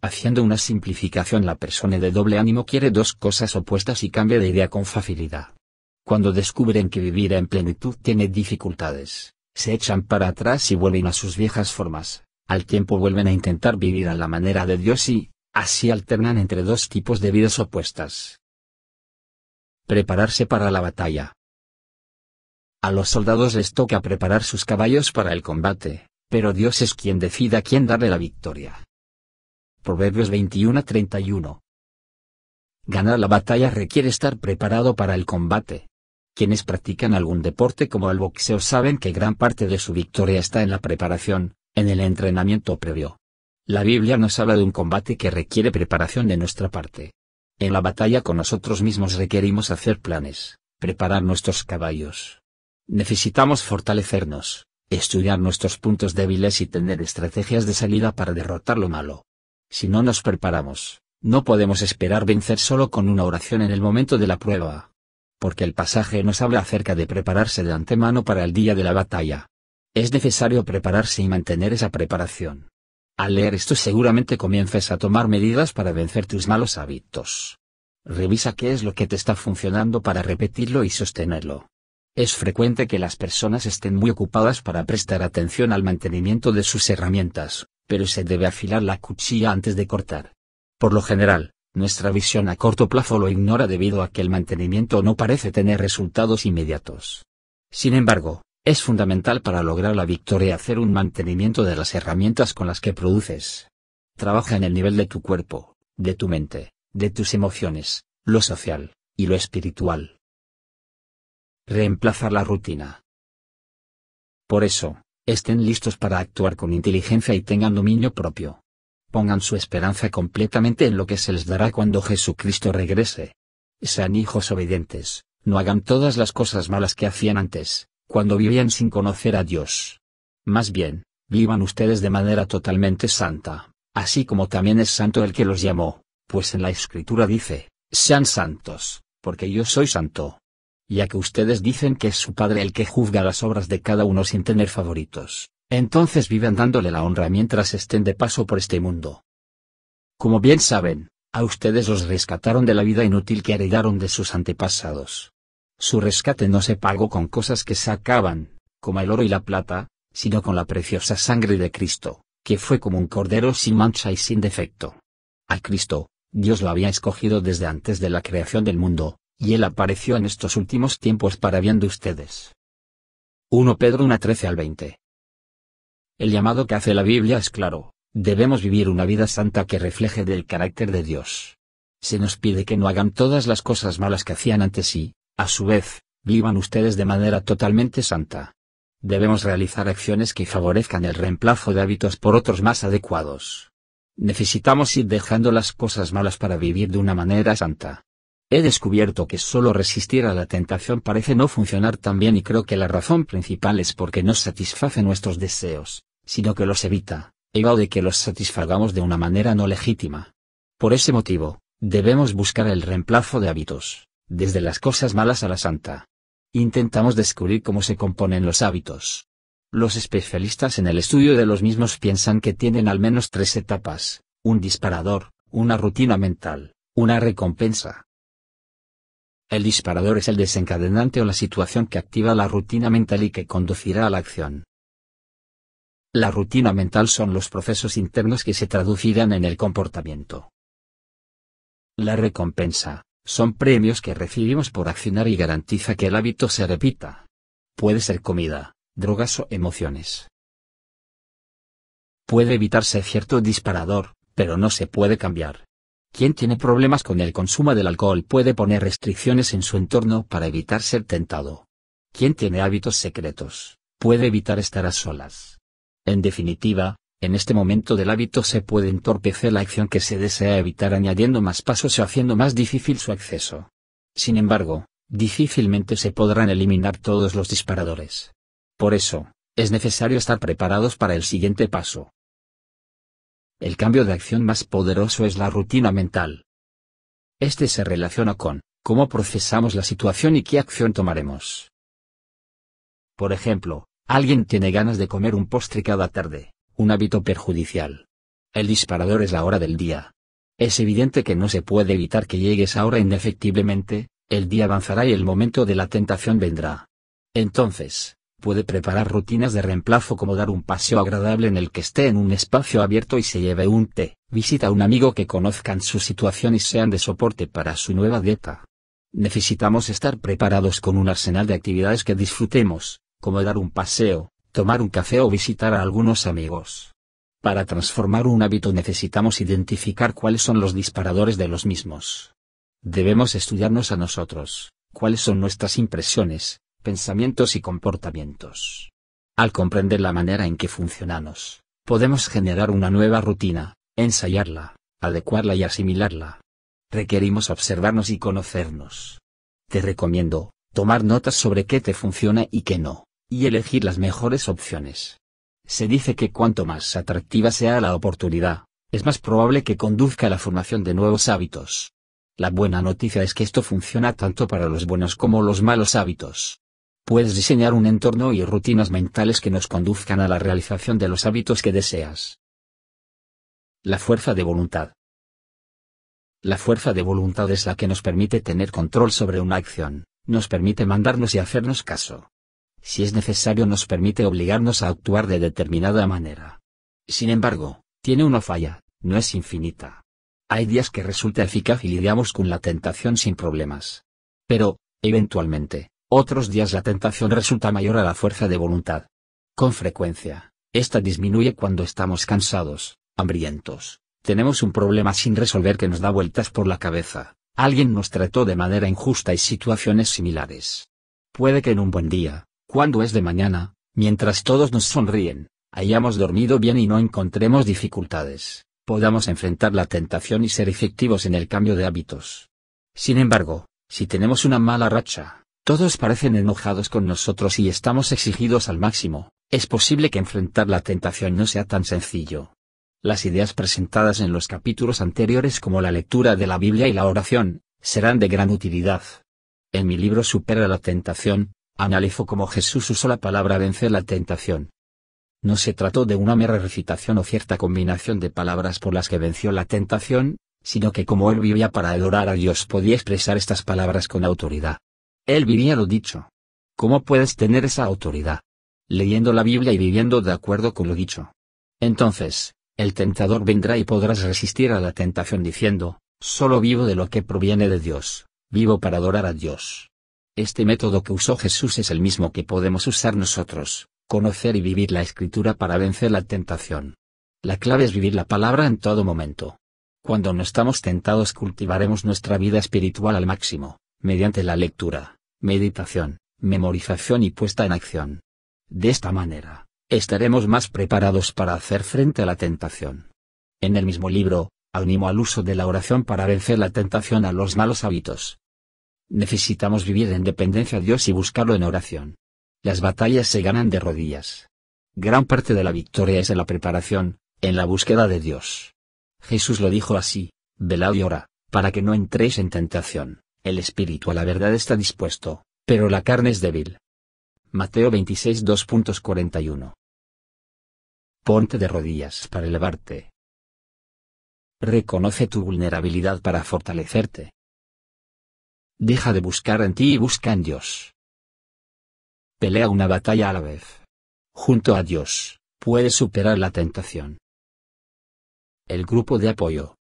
Haciendo una simplificación la persona de doble ánimo quiere dos cosas opuestas y cambia de idea con facilidad. Cuando descubren que vivir en plenitud tiene dificultades, se echan para atrás y vuelven a sus viejas formas, al tiempo vuelven a intentar vivir a la manera de Dios y, así alternan entre dos tipos de vidas opuestas. Prepararse para la batalla. A los soldados les toca preparar sus caballos para el combate, pero Dios es quien decida quién darle la victoria. Proverbios 21 31. Ganar la batalla requiere estar preparado para el combate. Quienes practican algún deporte como el boxeo saben que gran parte de su victoria está en la preparación, en el entrenamiento previo. La Biblia nos habla de un combate que requiere preparación de nuestra parte. En la batalla con nosotros mismos requerimos hacer planes, preparar nuestros caballos, Necesitamos fortalecernos, estudiar nuestros puntos débiles y tener estrategias de salida para derrotar lo malo. Si no nos preparamos, no podemos esperar vencer solo con una oración en el momento de la prueba. Porque el pasaje nos habla acerca de prepararse de antemano para el día de la batalla. Es necesario prepararse y mantener esa preparación. Al leer esto seguramente comiences a tomar medidas para vencer tus malos hábitos. Revisa qué es lo que te está funcionando para repetirlo y sostenerlo. Es frecuente que las personas estén muy ocupadas para prestar atención al mantenimiento de sus herramientas, pero se debe afilar la cuchilla antes de cortar. Por lo general, nuestra visión a corto plazo lo ignora debido a que el mantenimiento no parece tener resultados inmediatos. Sin embargo, es fundamental para lograr la victoria hacer un mantenimiento de las herramientas con las que produces. Trabaja en el nivel de tu cuerpo, de tu mente, de tus emociones, lo social, y lo espiritual reemplazar la rutina. Por eso, estén listos para actuar con inteligencia y tengan dominio propio. Pongan su esperanza completamente en lo que se les dará cuando Jesucristo regrese. Sean hijos obedientes, no hagan todas las cosas malas que hacían antes, cuando vivían sin conocer a Dios. Más bien, vivan ustedes de manera totalmente santa, así como también es santo el que los llamó, pues en la Escritura dice, sean santos, porque yo soy santo ya que ustedes dicen que es su padre el que juzga las obras de cada uno sin tener favoritos, entonces vivan dándole la honra mientras estén de paso por este mundo. Como bien saben, a ustedes los rescataron de la vida inútil que heredaron de sus antepasados. Su rescate no se pagó con cosas que sacaban, como el oro y la plata, sino con la preciosa sangre de Cristo, que fue como un cordero sin mancha y sin defecto. A Cristo, Dios lo había escogido desde antes de la creación del mundo, y él apareció en estos últimos tiempos para bien de ustedes. 1 Pedro 1 13 al 20. El llamado que hace la Biblia es claro, debemos vivir una vida santa que refleje del carácter de Dios. Se nos pide que no hagan todas las cosas malas que hacían antes y, a su vez, vivan ustedes de manera totalmente santa. Debemos realizar acciones que favorezcan el reemplazo de hábitos por otros más adecuados. Necesitamos ir dejando las cosas malas para vivir de una manera santa. He descubierto que solo resistir a la tentación parece no funcionar tan bien y creo que la razón principal es porque no satisface nuestros deseos, sino que los evita, evade que los satisfagamos de una manera no legítima. Por ese motivo, debemos buscar el reemplazo de hábitos, desde las cosas malas a la santa. Intentamos descubrir cómo se componen los hábitos. Los especialistas en el estudio de los mismos piensan que tienen al menos tres etapas, un disparador, una rutina mental, una recompensa el disparador es el desencadenante o la situación que activa la rutina mental y que conducirá a la acción. La rutina mental son los procesos internos que se traducirán en el comportamiento. La recompensa, son premios que recibimos por accionar y garantiza que el hábito se repita. Puede ser comida, drogas o emociones. Puede evitarse cierto disparador, pero no se puede cambiar. Quien tiene problemas con el consumo del alcohol puede poner restricciones en su entorno para evitar ser tentado. Quien tiene hábitos secretos, puede evitar estar a solas. En definitiva, en este momento del hábito se puede entorpecer la acción que se desea evitar añadiendo más pasos o haciendo más difícil su acceso. Sin embargo, difícilmente se podrán eliminar todos los disparadores. Por eso, es necesario estar preparados para el siguiente paso. El cambio de acción más poderoso es la rutina mental. Este se relaciona con cómo procesamos la situación y qué acción tomaremos. Por ejemplo, alguien tiene ganas de comer un postre cada tarde, un hábito perjudicial. El disparador es la hora del día. Es evidente que no se puede evitar que llegues ahora hora indefectiblemente, el día avanzará y el momento de la tentación vendrá. Entonces, puede preparar rutinas de reemplazo como dar un paseo agradable en el que esté en un espacio abierto y se lleve un té, visita a un amigo que conozcan su situación y sean de soporte para su nueva dieta. Necesitamos estar preparados con un arsenal de actividades que disfrutemos, como dar un paseo, tomar un café o visitar a algunos amigos. Para transformar un hábito necesitamos identificar cuáles son los disparadores de los mismos. Debemos estudiarnos a nosotros, cuáles son nuestras impresiones, pensamientos y comportamientos. Al comprender la manera en que funcionamos, podemos generar una nueva rutina, ensayarla, adecuarla y asimilarla. Requerimos observarnos y conocernos. Te recomiendo, tomar notas sobre qué te funciona y qué no, y elegir las mejores opciones. Se dice que cuanto más atractiva sea la oportunidad, es más probable que conduzca a la formación de nuevos hábitos. La buena noticia es que esto funciona tanto para los buenos como los malos hábitos puedes diseñar un entorno y rutinas mentales que nos conduzcan a la realización de los hábitos que deseas. La fuerza de voluntad. La fuerza de voluntad es la que nos permite tener control sobre una acción, nos permite mandarnos y hacernos caso. Si es necesario nos permite obligarnos a actuar de determinada manera. Sin embargo, tiene una falla, no es infinita. Hay días que resulta eficaz y lidiamos con la tentación sin problemas. Pero, eventualmente, otros días la tentación resulta mayor a la fuerza de voluntad. Con frecuencia, esta disminuye cuando estamos cansados, hambrientos, tenemos un problema sin resolver que nos da vueltas por la cabeza, alguien nos trató de manera injusta y situaciones similares. Puede que en un buen día, cuando es de mañana, mientras todos nos sonríen, hayamos dormido bien y no encontremos dificultades, podamos enfrentar la tentación y ser efectivos en el cambio de hábitos. Sin embargo, si tenemos una mala racha, todos parecen enojados con nosotros y estamos exigidos al máximo, es posible que enfrentar la tentación no sea tan sencillo. Las ideas presentadas en los capítulos anteriores como la lectura de la Biblia y la oración, serán de gran utilidad. En mi libro Supera la tentación, analizo cómo Jesús usó la palabra vencer la tentación. No se trató de una mera recitación o cierta combinación de palabras por las que venció la tentación, sino que como él vivía para adorar a Dios podía expresar estas palabras con autoridad. Él lo dicho. ¿Cómo puedes tener esa autoridad? Leyendo la Biblia y viviendo de acuerdo con lo dicho. Entonces, el tentador vendrá y podrás resistir a la tentación diciendo, solo vivo de lo que proviene de Dios, vivo para adorar a Dios. Este método que usó Jesús es el mismo que podemos usar nosotros, conocer y vivir la escritura para vencer la tentación. La clave es vivir la palabra en todo momento. Cuando no estamos tentados cultivaremos nuestra vida espiritual al máximo, mediante la lectura, meditación, memorización y puesta en acción. De esta manera, estaremos más preparados para hacer frente a la tentación. En el mismo libro, animo al uso de la oración para vencer la tentación a los malos hábitos. Necesitamos vivir en dependencia de Dios y buscarlo en oración. Las batallas se ganan de rodillas. Gran parte de la victoria es en la preparación, en la búsqueda de Dios. Jesús lo dijo así, velad y ora, para que no entréis en tentación. El espíritu a la verdad está dispuesto, pero la carne es débil. Mateo 26 2.41 Ponte de rodillas para elevarte. Reconoce tu vulnerabilidad para fortalecerte. Deja de buscar en ti y busca en Dios. Pelea una batalla a la vez. Junto a Dios, puedes superar la tentación. El grupo de apoyo,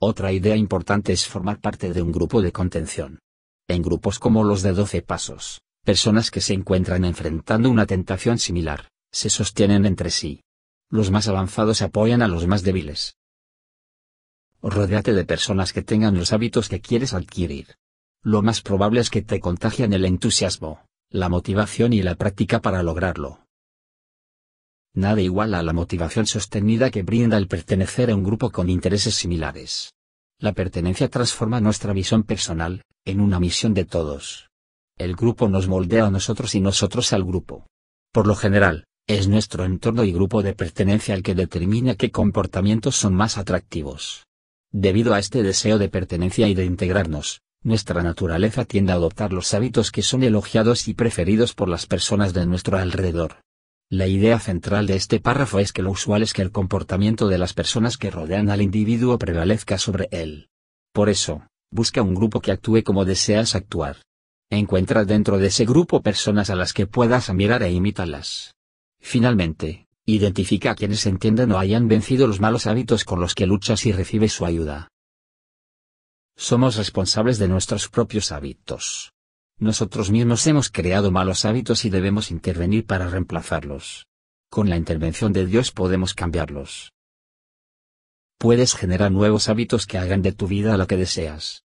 otra idea importante es formar parte de un grupo de contención. En grupos como los de 12 pasos, personas que se encuentran enfrentando una tentación similar, se sostienen entre sí. Los más avanzados apoyan a los más débiles. Rodéate de personas que tengan los hábitos que quieres adquirir. Lo más probable es que te contagian el entusiasmo, la motivación y la práctica para lograrlo nada igual a la motivación sostenida que brinda el pertenecer a un grupo con intereses similares. La pertenencia transforma nuestra visión personal, en una misión de todos. El grupo nos moldea a nosotros y nosotros al grupo. Por lo general, es nuestro entorno y grupo de pertenencia el que determina qué comportamientos son más atractivos. Debido a este deseo de pertenencia y de integrarnos, nuestra naturaleza tiende a adoptar los hábitos que son elogiados y preferidos por las personas de nuestro alrededor. La idea central de este párrafo es que lo usual es que el comportamiento de las personas que rodean al individuo prevalezca sobre él. Por eso, busca un grupo que actúe como deseas actuar. Encuentra dentro de ese grupo personas a las que puedas admirar e imítalas. Finalmente, identifica a quienes entienden o hayan vencido los malos hábitos con los que luchas y recibe su ayuda. Somos responsables de nuestros propios hábitos. Nosotros mismos hemos creado malos hábitos y debemos intervenir para reemplazarlos. Con la intervención de Dios podemos cambiarlos. Puedes generar nuevos hábitos que hagan de tu vida lo que deseas.